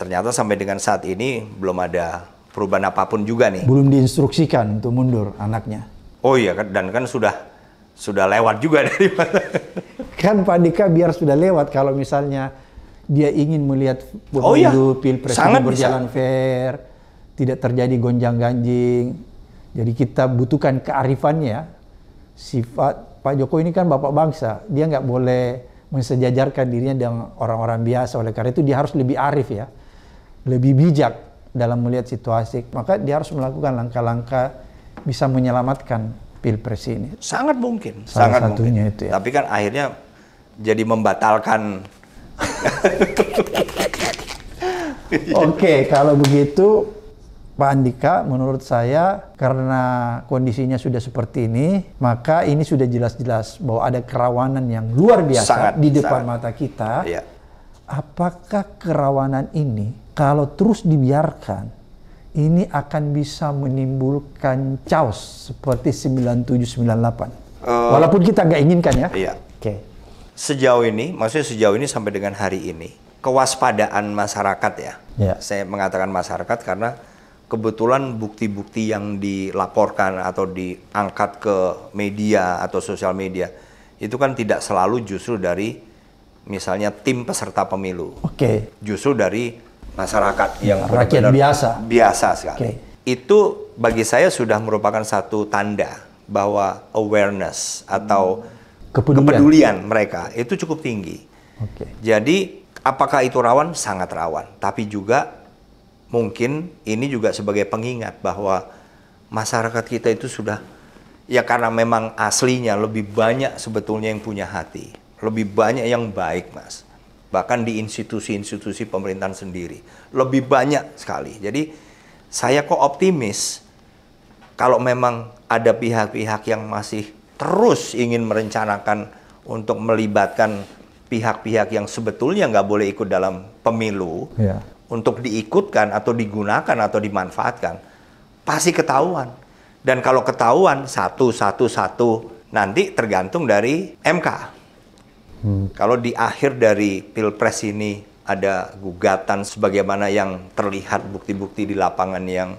ternyata sampai dengan saat ini belum ada perubahan apapun juga nih. Belum diinstruksikan untuk mundur anaknya. Oh iya kan dan kan sudah sudah lewat juga dari mana. kan Pak Dika biar sudah lewat kalau misalnya dia ingin melihat pemilu oh, iya. pilpres berjalan bisa. fair, tidak terjadi gonjang-ganjing. Jadi kita butuhkan kearifannya sifat Pak Jokowi ini kan bapak bangsa, dia nggak boleh mensejajarkan dirinya dengan orang-orang biasa. Oleh karena itu dia harus lebih arif ya, lebih bijak dalam melihat situasi. Maka dia harus melakukan langkah-langkah bisa menyelamatkan pilpres ini. Sangat mungkin. Salah sangat satunya mungkin. itu ya. Tapi kan akhirnya jadi membatalkan. Oke, okay, kalau begitu Pak Andika, menurut saya karena kondisinya sudah seperti ini, maka ini sudah jelas-jelas bahwa ada kerawanan yang luar biasa sangat, di depan sangat. mata kita. Ya. Apakah kerawanan ini kalau terus dibiarkan, ini akan bisa menimbulkan chaos seperti 9798? Uh, eh, Walaupun kita nggak inginkan ya. Iya. Oke. Okay. Sejauh ini, maksudnya sejauh ini sampai dengan hari ini, kewaspadaan masyarakat ya. Yeah. Saya mengatakan masyarakat karena kebetulan bukti-bukti yang dilaporkan atau diangkat ke media atau sosial media itu kan tidak selalu justru dari misalnya tim peserta pemilu. Oke. Okay. Justru dari masyarakat iya, yang rakyat biasa. Biasa sekali. Okay. Itu bagi saya sudah merupakan satu tanda bahwa awareness atau kepedulian, kepedulian mereka itu cukup tinggi. Okay. Jadi apakah itu rawan? Sangat rawan. Tapi juga mungkin ini juga sebagai pengingat bahwa masyarakat kita itu sudah ya karena memang aslinya lebih banyak sebetulnya yang punya hati, lebih banyak yang baik, Mas. Bahkan di institusi-institusi pemerintahan sendiri, lebih banyak sekali. Jadi saya kok optimis kalau memang ada pihak-pihak yang masih terus ingin merencanakan untuk melibatkan pihak-pihak yang sebetulnya nggak boleh ikut dalam pemilu, ya untuk diikutkan atau digunakan atau dimanfaatkan, pasti ketahuan. Dan kalau ketahuan satu satu satu nanti tergantung dari MK. Hmm. Kalau di akhir dari pilpres ini ada gugatan sebagaimana yang terlihat bukti-bukti di lapangan yang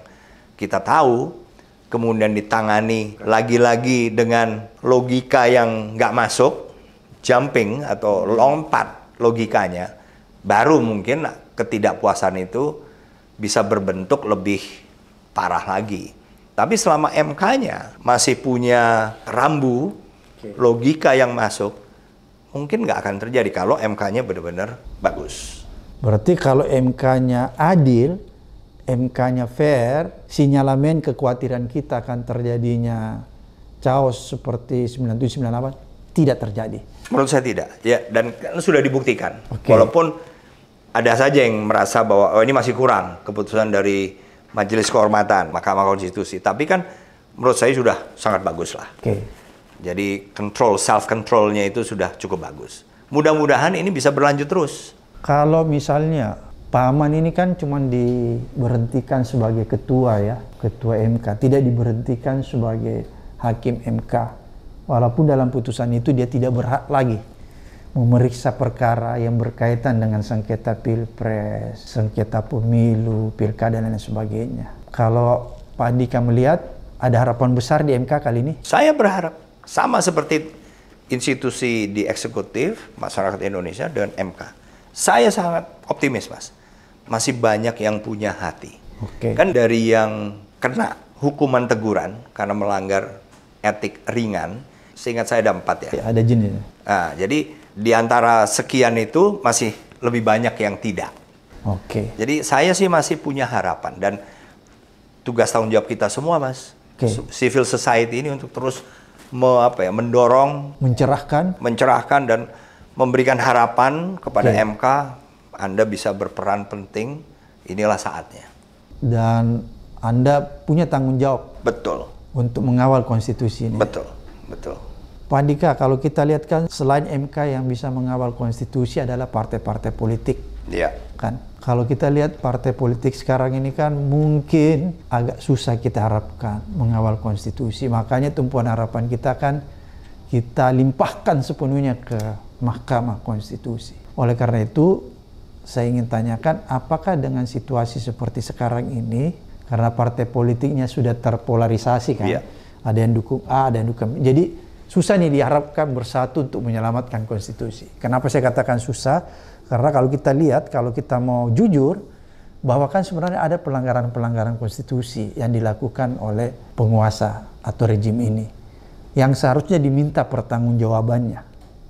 kita tahu, kemudian ditangani lagi-lagi dengan logika yang nggak masuk, jumping atau lompat logikanya, baru mungkin ketidakpuasan itu bisa berbentuk lebih parah lagi. Tapi selama MK-nya masih punya rambu logika yang masuk, mungkin nggak akan terjadi kalau MK-nya benar-benar bagus. Berarti kalau MK-nya adil, MK-nya fair, sinyalamen kekhawatiran kita akan terjadinya chaos seperti 97 tidak terjadi. Menurut saya tidak. Ya, dan kan sudah dibuktikan. Okay. Walaupun ada saja yang merasa bahwa oh ini masih kurang keputusan dari Majelis Kehormatan Mahkamah Konstitusi. Tapi kan menurut saya sudah sangat bagus lah. Okay. Jadi kontrol self controlnya itu sudah cukup bagus. Mudah-mudahan ini bisa berlanjut terus. Kalau misalnya Pak Aman ini kan cuma diberhentikan sebagai ketua ya, ketua MK, tidak diberhentikan sebagai hakim MK. Walaupun dalam putusan itu dia tidak berhak lagi memeriksa perkara yang berkaitan dengan sengketa pilpres, sengketa pemilu, pilkada dan lain sebagainya. Kalau Pak Andika melihat ada harapan besar di MK kali ini? Saya berharap sama seperti institusi di eksekutif masyarakat Indonesia dan MK. Saya sangat optimis, Mas. Masih banyak yang punya hati. Okay. Kan dari yang kena hukuman teguran karena melanggar etik ringan, seingat saya ada empat ya. ya ada jenisnya. Nah, jadi di antara sekian itu masih lebih banyak yang tidak. Oke. Okay. Jadi saya sih masih punya harapan dan tugas tanggung jawab kita semua, Mas. Okay. Civil society ini untuk terus me, apa ya, mendorong, mencerahkan, mencerahkan dan memberikan harapan kepada okay. MK Anda bisa berperan penting. Inilah saatnya. Dan Anda punya tanggung jawab. Betul. Untuk mengawal konstitusi ini. Betul. Betul. Pak Andika, kalau kita lihat kan selain MK yang bisa mengawal konstitusi adalah partai-partai politik. Iya. Kan? Kalau kita lihat partai politik sekarang ini kan mungkin agak susah kita harapkan mengawal konstitusi. Makanya tumpuan harapan kita kan kita limpahkan sepenuhnya ke Mahkamah Konstitusi. Oleh karena itu, saya ingin tanyakan apakah dengan situasi seperti sekarang ini karena partai politiknya sudah terpolarisasi kan? Iya. Ada yang dukung A, ada yang dukung B. Jadi Susah nih diharapkan bersatu untuk menyelamatkan konstitusi. Kenapa saya katakan susah? Karena kalau kita lihat, kalau kita mau jujur, bahwa kan sebenarnya ada pelanggaran-pelanggaran konstitusi yang dilakukan oleh penguasa atau rejim ini yang seharusnya diminta pertanggungjawabannya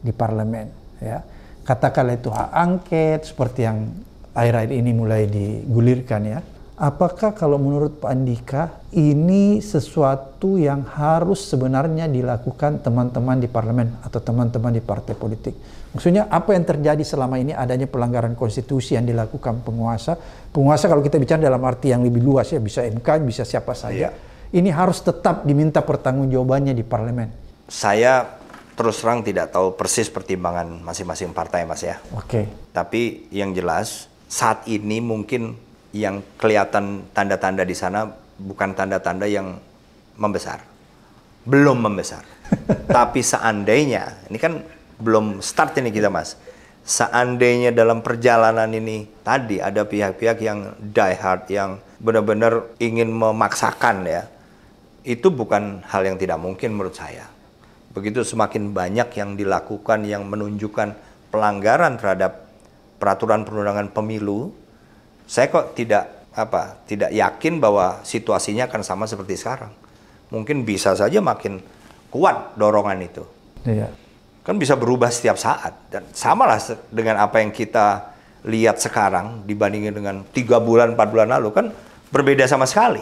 di parlemen ya katakanlah itu hak angket seperti yang akhir-akhir ini mulai digulirkan ya apakah kalau menurut Pak Andika ini sesuatu yang harus sebenarnya dilakukan teman-teman di parlemen atau teman-teman di partai politik? Maksudnya apa yang terjadi selama ini adanya pelanggaran konstitusi yang dilakukan penguasa? Penguasa kalau kita bicara dalam arti yang lebih luas ya bisa MK, bisa siapa saja. Iya. Ini harus tetap diminta pertanggungjawabannya di parlemen. Saya terus terang tidak tahu persis pertimbangan masing-masing partai mas ya. Oke. Okay. Tapi yang jelas saat ini mungkin yang kelihatan tanda-tanda di sana bukan tanda-tanda yang membesar. Belum membesar. Tapi seandainya, ini kan belum start ini kita mas. Seandainya dalam perjalanan ini tadi ada pihak-pihak yang die hard, yang benar-benar ingin memaksakan ya. Itu bukan hal yang tidak mungkin menurut saya. Begitu semakin banyak yang dilakukan yang menunjukkan pelanggaran terhadap peraturan perundangan pemilu, saya kok tidak apa tidak yakin bahwa situasinya akan sama seperti sekarang. Mungkin bisa saja makin kuat dorongan itu. Iya. Kan bisa berubah setiap saat dan samalah dengan apa yang kita lihat sekarang dibandingin dengan tiga bulan empat bulan lalu kan berbeda sama sekali.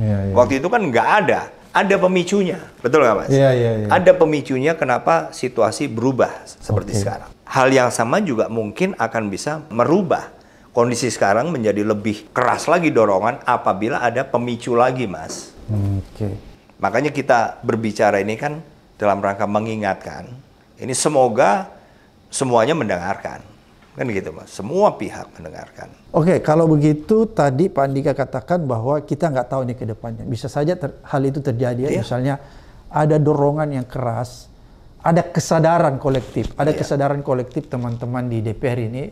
Iya, iya. Waktu itu kan nggak ada ada pemicunya, betul nggak mas? Iya, iya, iya. Ada pemicunya kenapa situasi berubah seperti okay. sekarang. Hal yang sama juga mungkin akan bisa merubah kondisi sekarang menjadi lebih keras lagi dorongan apabila ada pemicu lagi, Mas. Oke. Okay. Makanya kita berbicara ini kan dalam rangka mengingatkan. Ini semoga semuanya mendengarkan. Kan gitu, Mas. Semua pihak mendengarkan. Oke, okay, kalau begitu tadi Pak Andika katakan bahwa kita nggak tahu nih ke depannya. Bisa saja hal itu terjadi ya, misalnya ada dorongan yang keras, ada kesadaran kolektif, ada yeah. kesadaran kolektif teman-teman di DPR ini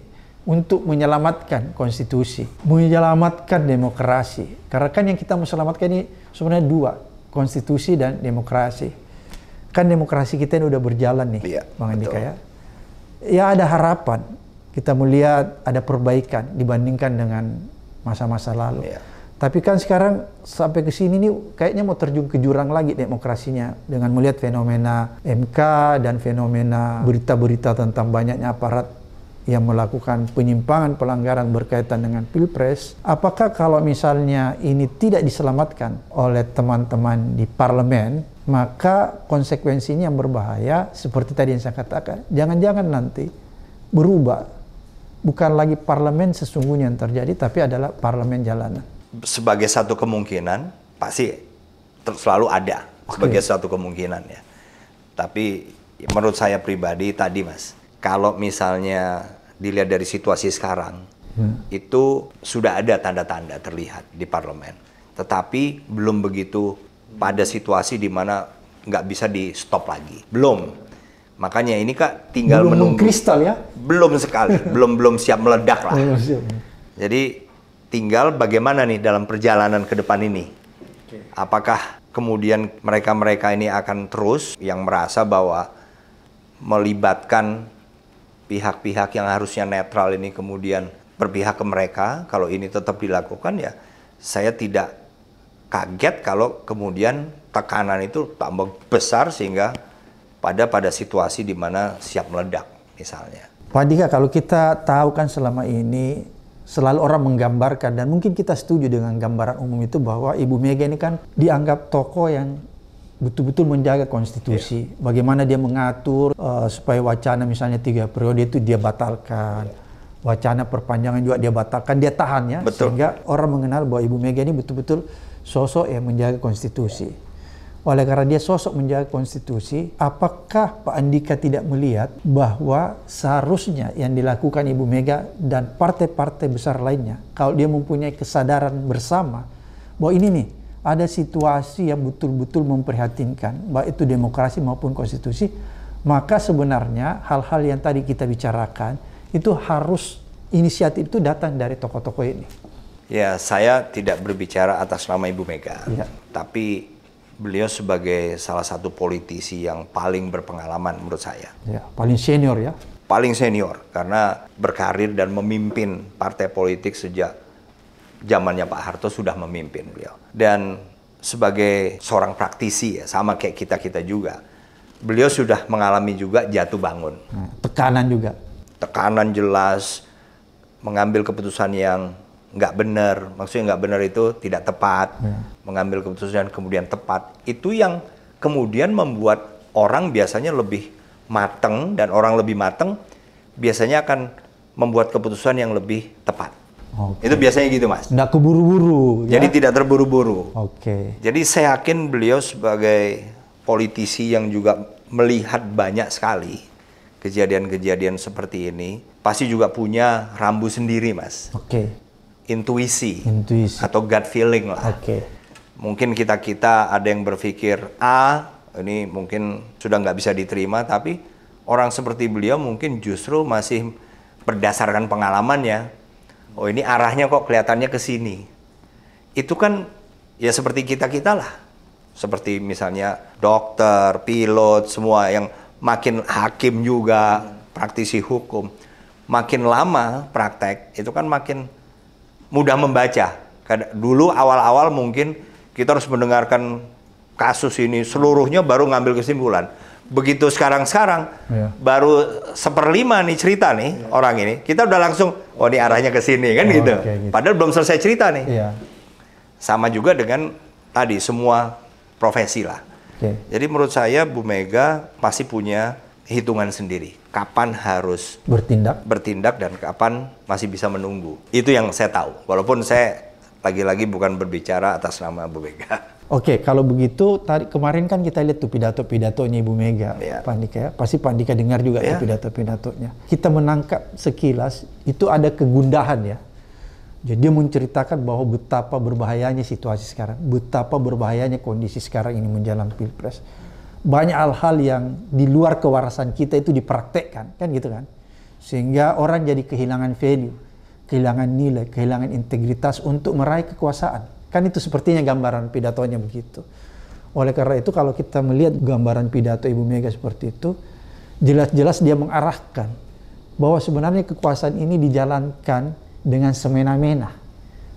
untuk menyelamatkan konstitusi, menyelamatkan demokrasi. Karena kan yang kita mau selamatkan ini sebenarnya dua, konstitusi dan demokrasi. Kan demokrasi kita ini udah berjalan nih, ya, Bang Andika ya. Ya ada harapan, kita melihat ada perbaikan dibandingkan dengan masa-masa lalu. Ya. Tapi kan sekarang sampai ke sini nih kayaknya mau terjun ke jurang lagi demokrasinya dengan melihat fenomena MK dan fenomena berita-berita tentang banyaknya aparat yang melakukan penyimpangan pelanggaran berkaitan dengan pilpres, apakah kalau misalnya ini tidak diselamatkan oleh teman-teman di parlemen, maka konsekuensinya yang berbahaya seperti tadi yang saya katakan, jangan-jangan nanti berubah bukan lagi parlemen sesungguhnya yang terjadi, tapi adalah parlemen jalanan. Sebagai satu kemungkinan pasti selalu ada okay. sebagai satu kemungkinan ya. Tapi menurut saya pribadi tadi mas, kalau misalnya dilihat dari situasi sekarang hmm. itu sudah ada tanda-tanda terlihat di parlemen tetapi belum begitu pada situasi di mana nggak bisa di stop lagi belum makanya ini kak tinggal belum menunggu kristal ya belum sekali belum belum siap meledak lah jadi tinggal bagaimana nih dalam perjalanan ke depan ini apakah kemudian mereka-mereka ini akan terus yang merasa bahwa melibatkan pihak-pihak yang harusnya netral ini kemudian berpihak ke mereka, kalau ini tetap dilakukan ya saya tidak kaget kalau kemudian tekanan itu tambah besar sehingga pada pada situasi di mana siap meledak misalnya. Pak Dika, kalau kita tahu kan selama ini selalu orang menggambarkan dan mungkin kita setuju dengan gambaran umum itu bahwa Ibu Mega ini kan dianggap tokoh yang betul-betul menjaga konstitusi. Yeah. Bagaimana dia mengatur uh, supaya wacana misalnya tiga periode itu dia batalkan. Yeah. Wacana perpanjangan juga dia batalkan, dia tahan ya. Betul. Sehingga orang mengenal bahwa Ibu Mega ini betul-betul sosok yang menjaga konstitusi. Oleh karena dia sosok menjaga konstitusi, apakah Pak Andika tidak melihat bahwa seharusnya yang dilakukan Ibu Mega dan partai-partai besar lainnya, kalau dia mempunyai kesadaran bersama bahwa ini nih ada situasi yang betul-betul memprihatinkan, baik itu demokrasi maupun konstitusi, maka sebenarnya hal-hal yang tadi kita bicarakan itu harus inisiatif itu datang dari tokoh-tokoh ini. Ya, saya tidak berbicara atas nama Ibu Mega, ya. tapi beliau sebagai salah satu politisi yang paling berpengalaman menurut saya. Ya, paling senior ya. Paling senior karena berkarir dan memimpin partai politik sejak zamannya Pak Harto sudah memimpin beliau. Dan sebagai seorang praktisi ya, sama kayak kita-kita juga, beliau sudah mengalami juga jatuh bangun. Hmm, tekanan juga? Tekanan jelas, mengambil keputusan yang nggak benar, maksudnya nggak benar itu tidak tepat, hmm. mengambil keputusan kemudian tepat, itu yang kemudian membuat orang biasanya lebih mateng dan orang lebih mateng biasanya akan membuat keputusan yang lebih tepat. Okay. Itu biasanya gitu mas. Tidak keburu-buru. Jadi ya? tidak terburu-buru. Oke. Okay. Jadi saya yakin beliau sebagai politisi yang juga melihat banyak sekali kejadian-kejadian seperti ini, pasti juga punya rambu sendiri mas. Oke. Okay. Intuisi. Intuisi. Atau gut feeling lah. Oke. Okay. Mungkin kita kita ada yang berpikir A ini mungkin sudah nggak bisa diterima, tapi orang seperti beliau mungkin justru masih berdasarkan pengalamannya oh ini arahnya kok kelihatannya ke sini. Itu kan ya seperti kita-kita lah. Seperti misalnya dokter, pilot, semua yang makin hakim juga, praktisi hukum. Makin lama praktek, itu kan makin mudah membaca. Dulu awal-awal mungkin kita harus mendengarkan kasus ini seluruhnya baru ngambil kesimpulan begitu sekarang-sekarang ya. baru seperlima nih cerita nih ya. orang ini kita udah langsung oh ini arahnya ke sini kan oh, gitu. Okay, gitu padahal belum selesai cerita nih ya. sama juga dengan tadi semua profesi lah okay. jadi menurut saya Bu Mega pasti punya hitungan sendiri kapan harus bertindak bertindak dan kapan masih bisa menunggu itu yang saya tahu walaupun saya lagi-lagi bukan berbicara atas nama Bu Mega Oke, kalau begitu tadi kemarin kan kita lihat tuh pidato-pidatonya Ibu Mega, yeah. Pandika ya. Pasti Pandika dengar juga yeah. tuh iya. pidato-pidatonya. Kita menangkap sekilas itu ada kegundahan ya. Jadi dia menceritakan bahwa betapa berbahayanya situasi sekarang, betapa berbahayanya kondisi sekarang ini menjelang Pilpres. Banyak hal-hal yang di luar kewarasan kita itu dipraktekkan, kan gitu kan. Sehingga orang jadi kehilangan value, kehilangan nilai, kehilangan integritas untuk meraih kekuasaan Kan itu sepertinya gambaran pidatonya begitu. Oleh karena itu kalau kita melihat gambaran pidato Ibu Mega seperti itu, jelas-jelas dia mengarahkan bahwa sebenarnya kekuasaan ini dijalankan dengan semena-mena,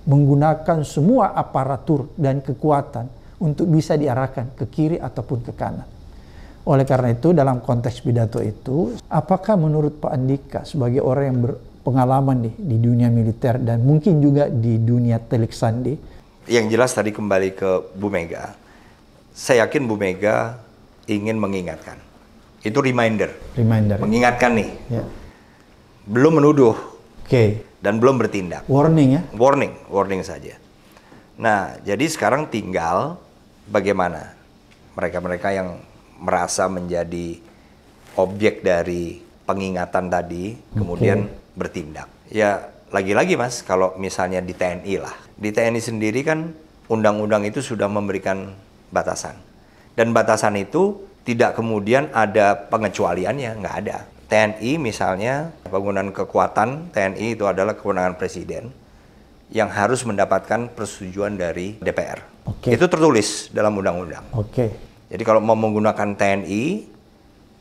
menggunakan semua aparatur dan kekuatan untuk bisa diarahkan ke kiri ataupun ke kanan. Oleh karena itu dalam konteks pidato itu, apakah menurut Pak Andika sebagai orang yang berpengalaman nih di dunia militer dan mungkin juga di dunia telik sandi, yang jelas tadi kembali ke Bu Mega. Saya yakin Bu Mega ingin mengingatkan. Itu reminder. Reminder. Mengingatkan nih. Ya. Belum menuduh. Oke. Okay. Dan belum bertindak. Warning ya. Warning, warning saja. Nah, jadi sekarang tinggal bagaimana mereka-mereka yang merasa menjadi objek dari pengingatan tadi kemudian bertindak. Ya, lagi-lagi mas, kalau misalnya di TNI lah, di TNI sendiri kan undang-undang itu sudah memberikan batasan. Dan batasan itu tidak kemudian ada pengecualiannya, nggak ada. TNI misalnya, penggunaan kekuatan TNI itu adalah kewenangan presiden yang harus mendapatkan persetujuan dari DPR. Oke, Itu tertulis dalam undang-undang. Oke. Jadi kalau mau menggunakan TNI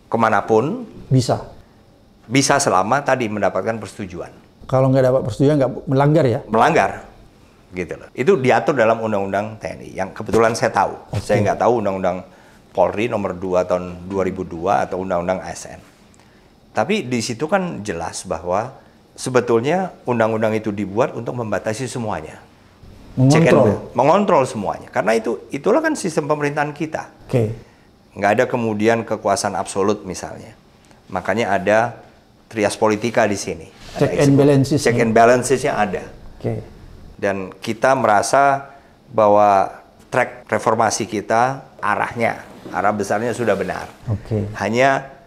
kemanapun bisa. Bisa selama tadi mendapatkan persetujuan kalau nggak dapat persetujuan nggak melanggar ya? Melanggar, gitu loh. Itu diatur dalam Undang-Undang TNI yang kebetulan saya tahu. Okay. Saya nggak tahu Undang-Undang Polri nomor 2 tahun 2002 atau Undang-Undang ASN. Tapi di situ kan jelas bahwa sebetulnya undang-undang itu dibuat untuk membatasi semuanya. Mengontrol. And, mengontrol semuanya. Karena itu itulah kan sistem pemerintahan kita. Oke. Okay. Nggak ada kemudian kekuasaan absolut misalnya. Makanya ada trias politika di sini check and balances check and balancesnya ada okay. dan kita merasa bahwa track reformasi kita arahnya arah besarnya sudah benar okay. hanya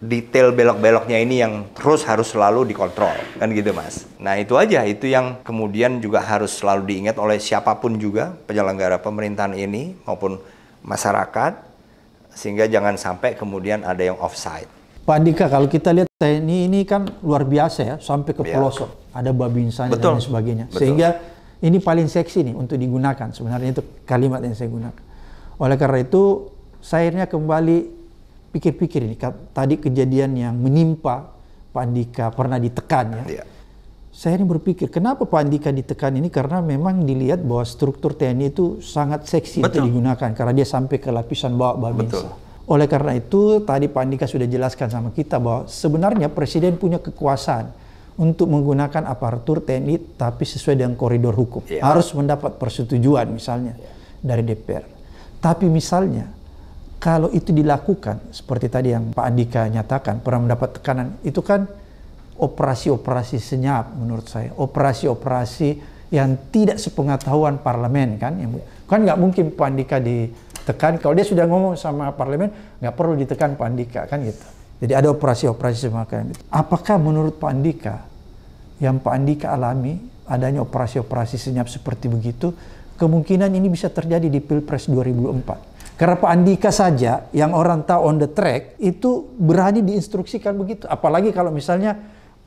detail belok-beloknya ini yang terus harus selalu dikontrol kan gitu mas nah itu aja itu yang kemudian juga harus selalu diingat oleh siapapun juga penyelenggara pemerintahan ini maupun masyarakat sehingga jangan sampai kemudian ada yang offside Pak Andika, kalau kita lihat TNI ini kan luar biasa ya, sampai ke iya. pelosok. Ada babinsa dan lain sebagainya. Betul. Sehingga ini paling seksi nih untuk digunakan. Sebenarnya itu kalimat yang saya gunakan. Oleh karena itu, saya akhirnya kembali pikir-pikir ini. Tadi kejadian yang menimpa Pak Andika pernah ditekan ya. ya. Saya ini berpikir, kenapa Pak Andika ditekan ini? Karena memang dilihat bahwa struktur TNI itu sangat seksi Betul. untuk digunakan. Karena dia sampai ke lapisan bawah Babinsa. Betul. Oleh karena itu, tadi Pak Andika sudah jelaskan sama kita bahwa sebenarnya Presiden punya kekuasaan untuk menggunakan aparatur TNI tapi sesuai dengan koridor hukum. ya. Harus mendapat persetujuan misalnya ya. dari DPR. Tapi misalnya, kalau itu dilakukan, seperti tadi yang Pak Andika nyatakan, pernah mendapat tekanan, itu kan operasi-operasi senyap menurut saya. Operasi-operasi yang tidak sepengetahuan parlemen kan. Ya. kan nggak mungkin Pak Andika di tekan. Kalau dia sudah ngomong sama parlemen, nggak perlu ditekan Pak Andika kan gitu. Jadi ada operasi-operasi semacam itu. Apakah menurut Pak Andika yang Pak Andika alami adanya operasi-operasi senyap seperti begitu kemungkinan ini bisa terjadi di Pilpres 2004. Karena Pak Andika saja yang orang tahu on the track itu berani diinstruksikan begitu. Apalagi kalau misalnya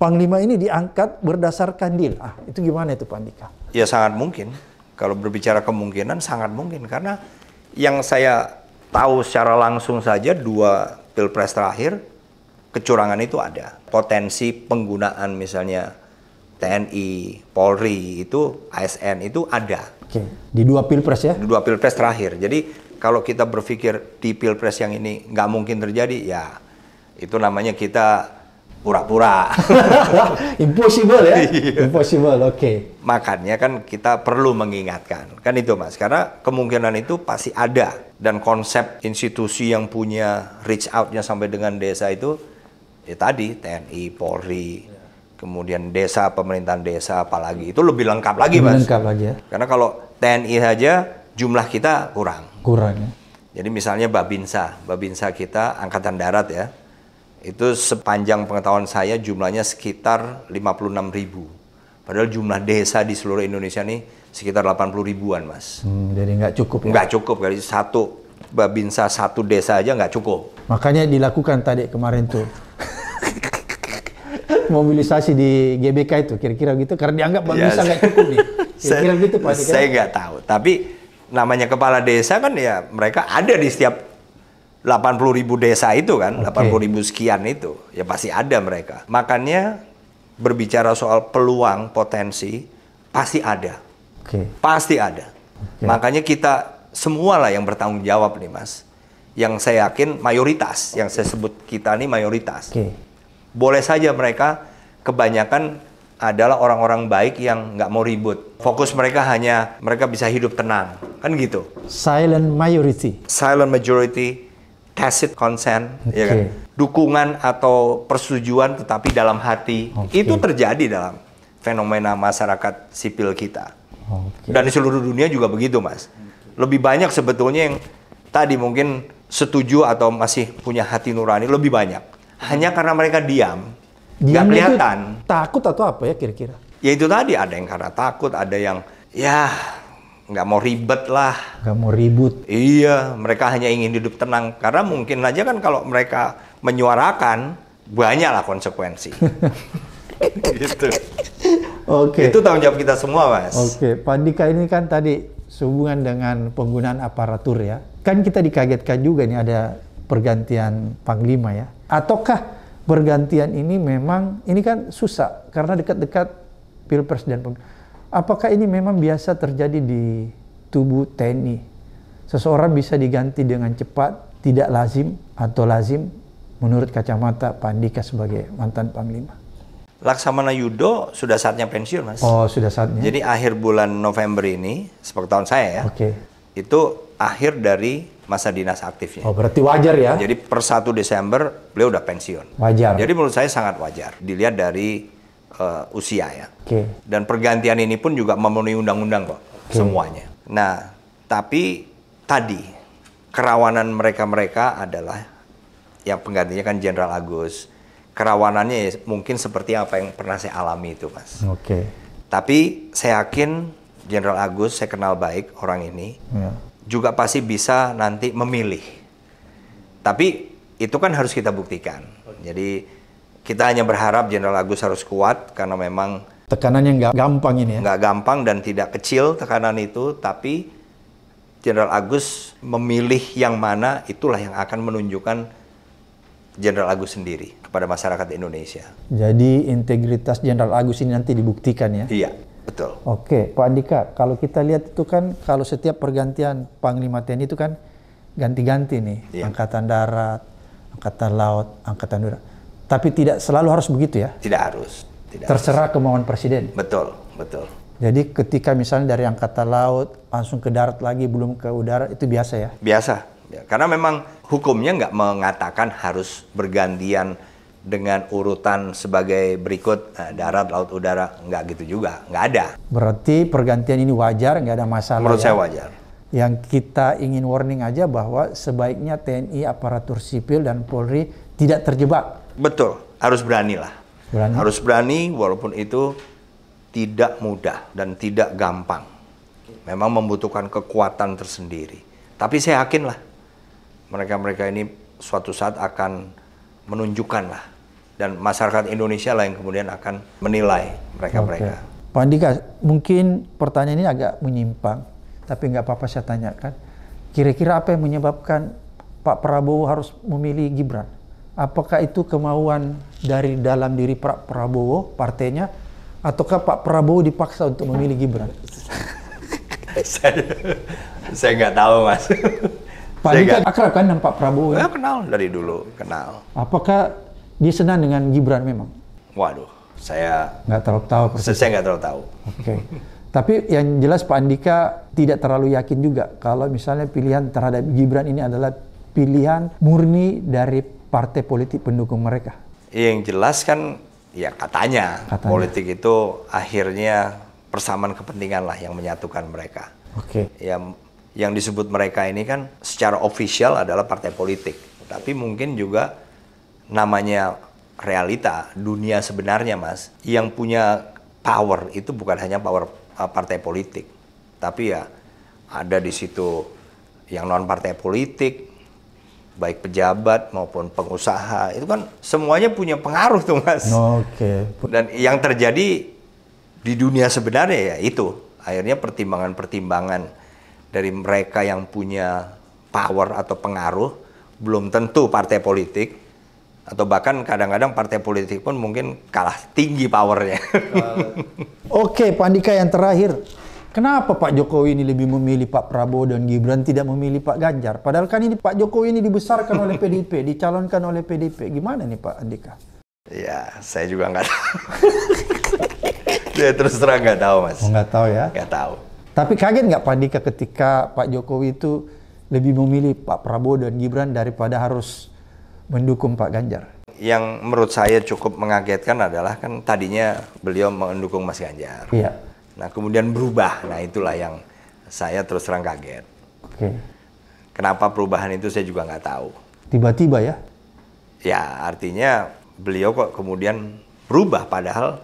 Panglima ini diangkat berdasarkan deal. Ah, itu gimana itu Pak Andika? Ya sangat mungkin. Kalau berbicara kemungkinan sangat mungkin karena yang saya tahu secara langsung saja dua pilpres terakhir kecurangan itu ada. Potensi penggunaan misalnya TNI, Polri itu ASN itu ada. Oke, di dua pilpres ya? Di dua pilpres terakhir. Jadi kalau kita berpikir di pilpres yang ini nggak mungkin terjadi, ya itu namanya kita pura-pura. Impossible ya? Iya. Impossible, oke. Okay. Makanya kan kita perlu mengingatkan. Kan itu Mas, karena kemungkinan itu pasti ada. Dan konsep institusi yang punya reach out-nya sampai dengan desa itu, ya tadi TNI, Polri, kemudian desa, pemerintahan desa, apalagi. Itu lebih lengkap lagi lebih Mas. Lengkap lagi ya. Karena kalau TNI saja jumlah kita kurang. Kurang ya. Jadi misalnya Babinsa, Babinsa kita Angkatan Darat ya, itu sepanjang pengetahuan saya jumlahnya sekitar 56 ribu. Padahal jumlah desa di seluruh Indonesia ini sekitar 80 ribuan, Mas. Hmm, jadi nggak cukup ya? Nggak cukup, kali satu babinsa satu desa aja nggak cukup. Makanya dilakukan tadi kemarin tuh. mobilisasi di GBK itu kira-kira gitu karena dianggap babinsa nggak yes. cukup nih. Kira-kira gitu Pak. Saya nggak tahu, tapi namanya kepala desa kan ya mereka ada di setiap 80 ribu desa itu kan, okay. 80 ribu sekian itu, ya pasti ada mereka. Makanya berbicara soal peluang, potensi, pasti ada. Okay. Pasti ada. Okay. Makanya kita semua lah yang bertanggung jawab nih mas. Yang saya yakin mayoritas, yang saya sebut kita nih mayoritas. Okay. Boleh saja mereka kebanyakan adalah orang-orang baik yang nggak mau ribut. Fokus mereka hanya mereka bisa hidup tenang, kan gitu. Silent majority. Silent majority tacit consent, okay. ya kan? dukungan atau persetujuan tetapi dalam hati okay. itu terjadi dalam fenomena masyarakat sipil kita okay. dan di seluruh dunia juga begitu mas. Lebih banyak sebetulnya yang tadi mungkin setuju atau masih punya hati nurani lebih banyak hanya karena mereka diam, nggak kelihatan. Takut atau apa ya kira-kira? Ya itu tadi ada yang karena takut, ada yang ya nggak mau ribet lah. Nggak mau ribut. Iya, mereka hanya ingin hidup tenang. Karena mungkin aja kan kalau mereka menyuarakan, banyaklah konsekuensi. gitu. Oke. Okay. Itu tanggung jawab kita semua, Mas. Oke, okay. Pak Dika ini kan tadi sehubungan dengan penggunaan aparatur ya. Kan kita dikagetkan juga nih ada pergantian panglima ya. Ataukah pergantian ini memang ini kan susah karena dekat-dekat pilpres dan Apakah ini memang biasa terjadi di tubuh TNI? Seseorang bisa diganti dengan cepat, tidak lazim atau lazim menurut kacamata Pak Andika sebagai mantan Panglima. Laksamana Yudo sudah saatnya pensiun, Mas. Oh, sudah saatnya. Jadi akhir bulan November ini, tahun saya ya. Oke. Okay. Itu akhir dari masa dinas aktifnya. Oh, berarti wajar ya. Jadi per 1 Desember beliau udah pensiun. Wajar. Jadi menurut saya sangat wajar dilihat dari uh, usia ya. Okay. Dan pergantian ini pun juga memenuhi undang-undang kok okay. semuanya. Nah, tapi tadi kerawanan mereka-mereka adalah yang penggantinya kan Jenderal Agus. Kerawanannya ya mungkin seperti apa yang pernah saya alami itu, Mas. Oke. Okay. Tapi saya yakin Jenderal Agus saya kenal baik orang ini. Yeah. Juga pasti bisa nanti memilih. Tapi itu kan harus kita buktikan. Jadi kita hanya berharap Jenderal Agus harus kuat karena memang tekanannya nggak gampang ini ya. Nggak gampang dan tidak kecil tekanan itu, tapi Jenderal Agus memilih yang mana itulah yang akan menunjukkan Jenderal Agus sendiri kepada masyarakat Indonesia. Jadi integritas Jenderal Agus ini nanti dibuktikan ya? Iya. Betul. Oke, Pak Andika, kalau kita lihat itu kan kalau setiap pergantian Panglima TNI itu kan ganti-ganti nih, iya. angkatan darat, angkatan laut, angkatan udara. Tapi tidak selalu harus begitu ya? Tidak harus. Tidak Terserah harus. kemauan presiden. Betul, betul. Jadi ketika misalnya dari angkatan laut langsung ke darat lagi belum ke udara itu biasa ya? Biasa. Ya, karena memang hukumnya nggak mengatakan harus bergantian dengan urutan sebagai berikut eh, darat, laut, udara nggak gitu juga, nggak ada. Berarti pergantian ini wajar, nggak ada masalah. Menurut ya? saya wajar. Yang kita ingin warning aja bahwa sebaiknya TNI aparatur sipil dan Polri tidak terjebak Betul, harus lah. Berani. Harus berani walaupun itu tidak mudah dan tidak gampang. Memang membutuhkan kekuatan tersendiri. Tapi saya yakin lah, mereka-mereka ini suatu saat akan menunjukkan lah dan masyarakat Indonesia lah yang kemudian akan menilai mereka-mereka. Okay. Pak Andika, mungkin pertanyaan ini agak menyimpang, tapi nggak apa-apa saya tanyakan. Kira-kira apa yang menyebabkan Pak Prabowo harus memilih Gibran? Apakah itu kemauan dari dalam diri Pak Prabowo partainya ataukah Pak Prabowo dipaksa untuk memilih Gibran? saya nggak tahu mas. Pak Dika akrab kan dengan Pak Prabowo? Ya? ya? kenal dari dulu kenal. Apakah dia senang dengan Gibran memang? Waduh, saya nggak terlalu tahu. Persis. Saya nggak terlalu tahu. Oke. Okay. Tapi yang jelas Pak Andika tidak terlalu yakin juga kalau misalnya pilihan terhadap Gibran ini adalah pilihan murni dari partai politik pendukung mereka. Yang jelas kan ya katanya, katanya. politik itu akhirnya persamaan kepentingan lah yang menyatukan mereka. Oke. Okay. Yang yang disebut mereka ini kan secara official adalah partai politik, tapi mungkin juga namanya realita dunia sebenarnya Mas, yang punya power itu bukan hanya power eh, partai politik, tapi ya ada di situ yang non partai politik, baik pejabat maupun pengusaha itu kan semuanya punya pengaruh tuh mas. Oke. Okay. Dan yang terjadi di dunia sebenarnya ya itu akhirnya pertimbangan-pertimbangan dari mereka yang punya power atau pengaruh belum tentu partai politik atau bahkan kadang-kadang partai politik pun mungkin kalah tinggi powernya. Uh. Oke, okay, Pandika yang terakhir Kenapa Pak Jokowi ini lebih memilih Pak Prabowo dan Gibran tidak memilih Pak Ganjar? Padahal kan ini Pak Jokowi ini dibesarkan oleh PDIP, dicalonkan oleh PDIP. Gimana nih Pak Andika? Ya, saya juga nggak tahu. saya terus terang nggak tahu mas. Oh, nggak tahu ya? Nggak tahu. Tapi kaget nggak Pak Andika ketika Pak Jokowi itu lebih memilih Pak Prabowo dan Gibran daripada harus mendukung Pak Ganjar? Yang menurut saya cukup mengagetkan adalah kan tadinya beliau mendukung Mas Ganjar. Iya Nah kemudian berubah. Nah itulah yang saya terus terang kaget. Oke. Kenapa perubahan itu saya juga nggak tahu. Tiba-tiba ya? Ya artinya beliau kok kemudian berubah padahal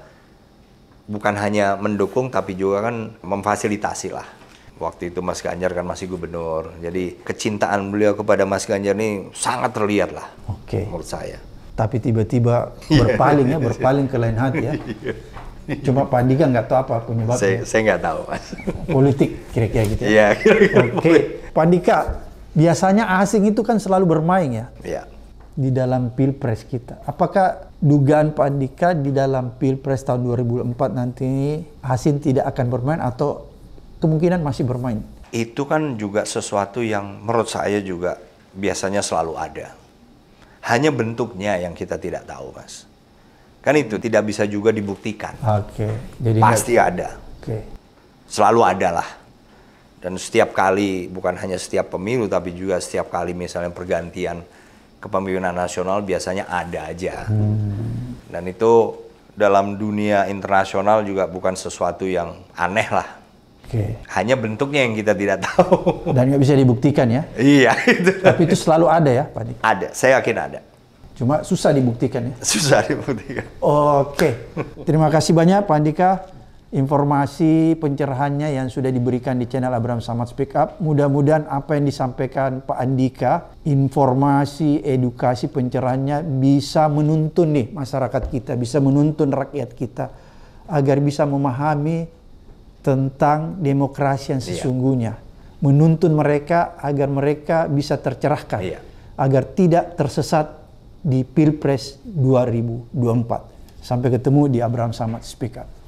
bukan hanya mendukung tapi juga kan memfasilitasi lah. Waktu itu Mas Ganjar kan masih gubernur, jadi kecintaan beliau kepada Mas Ganjar ini sangat terlihat lah, Oke. menurut saya. Tapi tiba-tiba iya. berpaling ya, berpaling ke lain hati ya. Iya. Cuma Pak Andika nggak tahu apa penyebabnya. Saya, saya nggak tahu, Mas. Politik, kira-kira gitu. Ya? Iya, Oke. Pandika Pak biasanya asing itu kan selalu bermain ya? Iya. Di dalam Pilpres kita. Apakah dugaan Pak Andika di dalam Pilpres tahun 2004 nanti asing tidak akan bermain atau kemungkinan masih bermain? Itu kan juga sesuatu yang menurut saya juga biasanya selalu ada. Hanya bentuknya yang kita tidak tahu, Mas. Kan itu hmm. tidak bisa juga dibuktikan. Oke. Okay. Jadi pasti gak... ada. Oke. Okay. Selalu ada lah. Dan setiap kali bukan hanya setiap pemilu tapi juga setiap kali misalnya pergantian kepemimpinan nasional biasanya ada aja. Hmm. Dan itu dalam dunia internasional juga bukan sesuatu yang aneh lah. Okay. Hanya bentuknya yang kita tidak tahu. Dan nggak bisa dibuktikan ya? Iya. Itu. Tapi itu selalu ada ya, Pak Ada, saya yakin ada. Cuma susah dibuktikan ya. Susah dibuktikan. Oke. Terima kasih banyak Pak Andika informasi pencerahannya yang sudah diberikan di channel Abraham Samad Speak Up. Mudah-mudahan apa yang disampaikan Pak Andika, informasi, edukasi, pencerahannya bisa menuntun nih masyarakat kita, bisa menuntun rakyat kita agar bisa memahami tentang demokrasi yang iya. sesungguhnya. Menuntun mereka agar mereka bisa tercerahkan, iya. agar tidak tersesat di Pilpres 2024. Sampai ketemu di Abraham Samad Speak Up.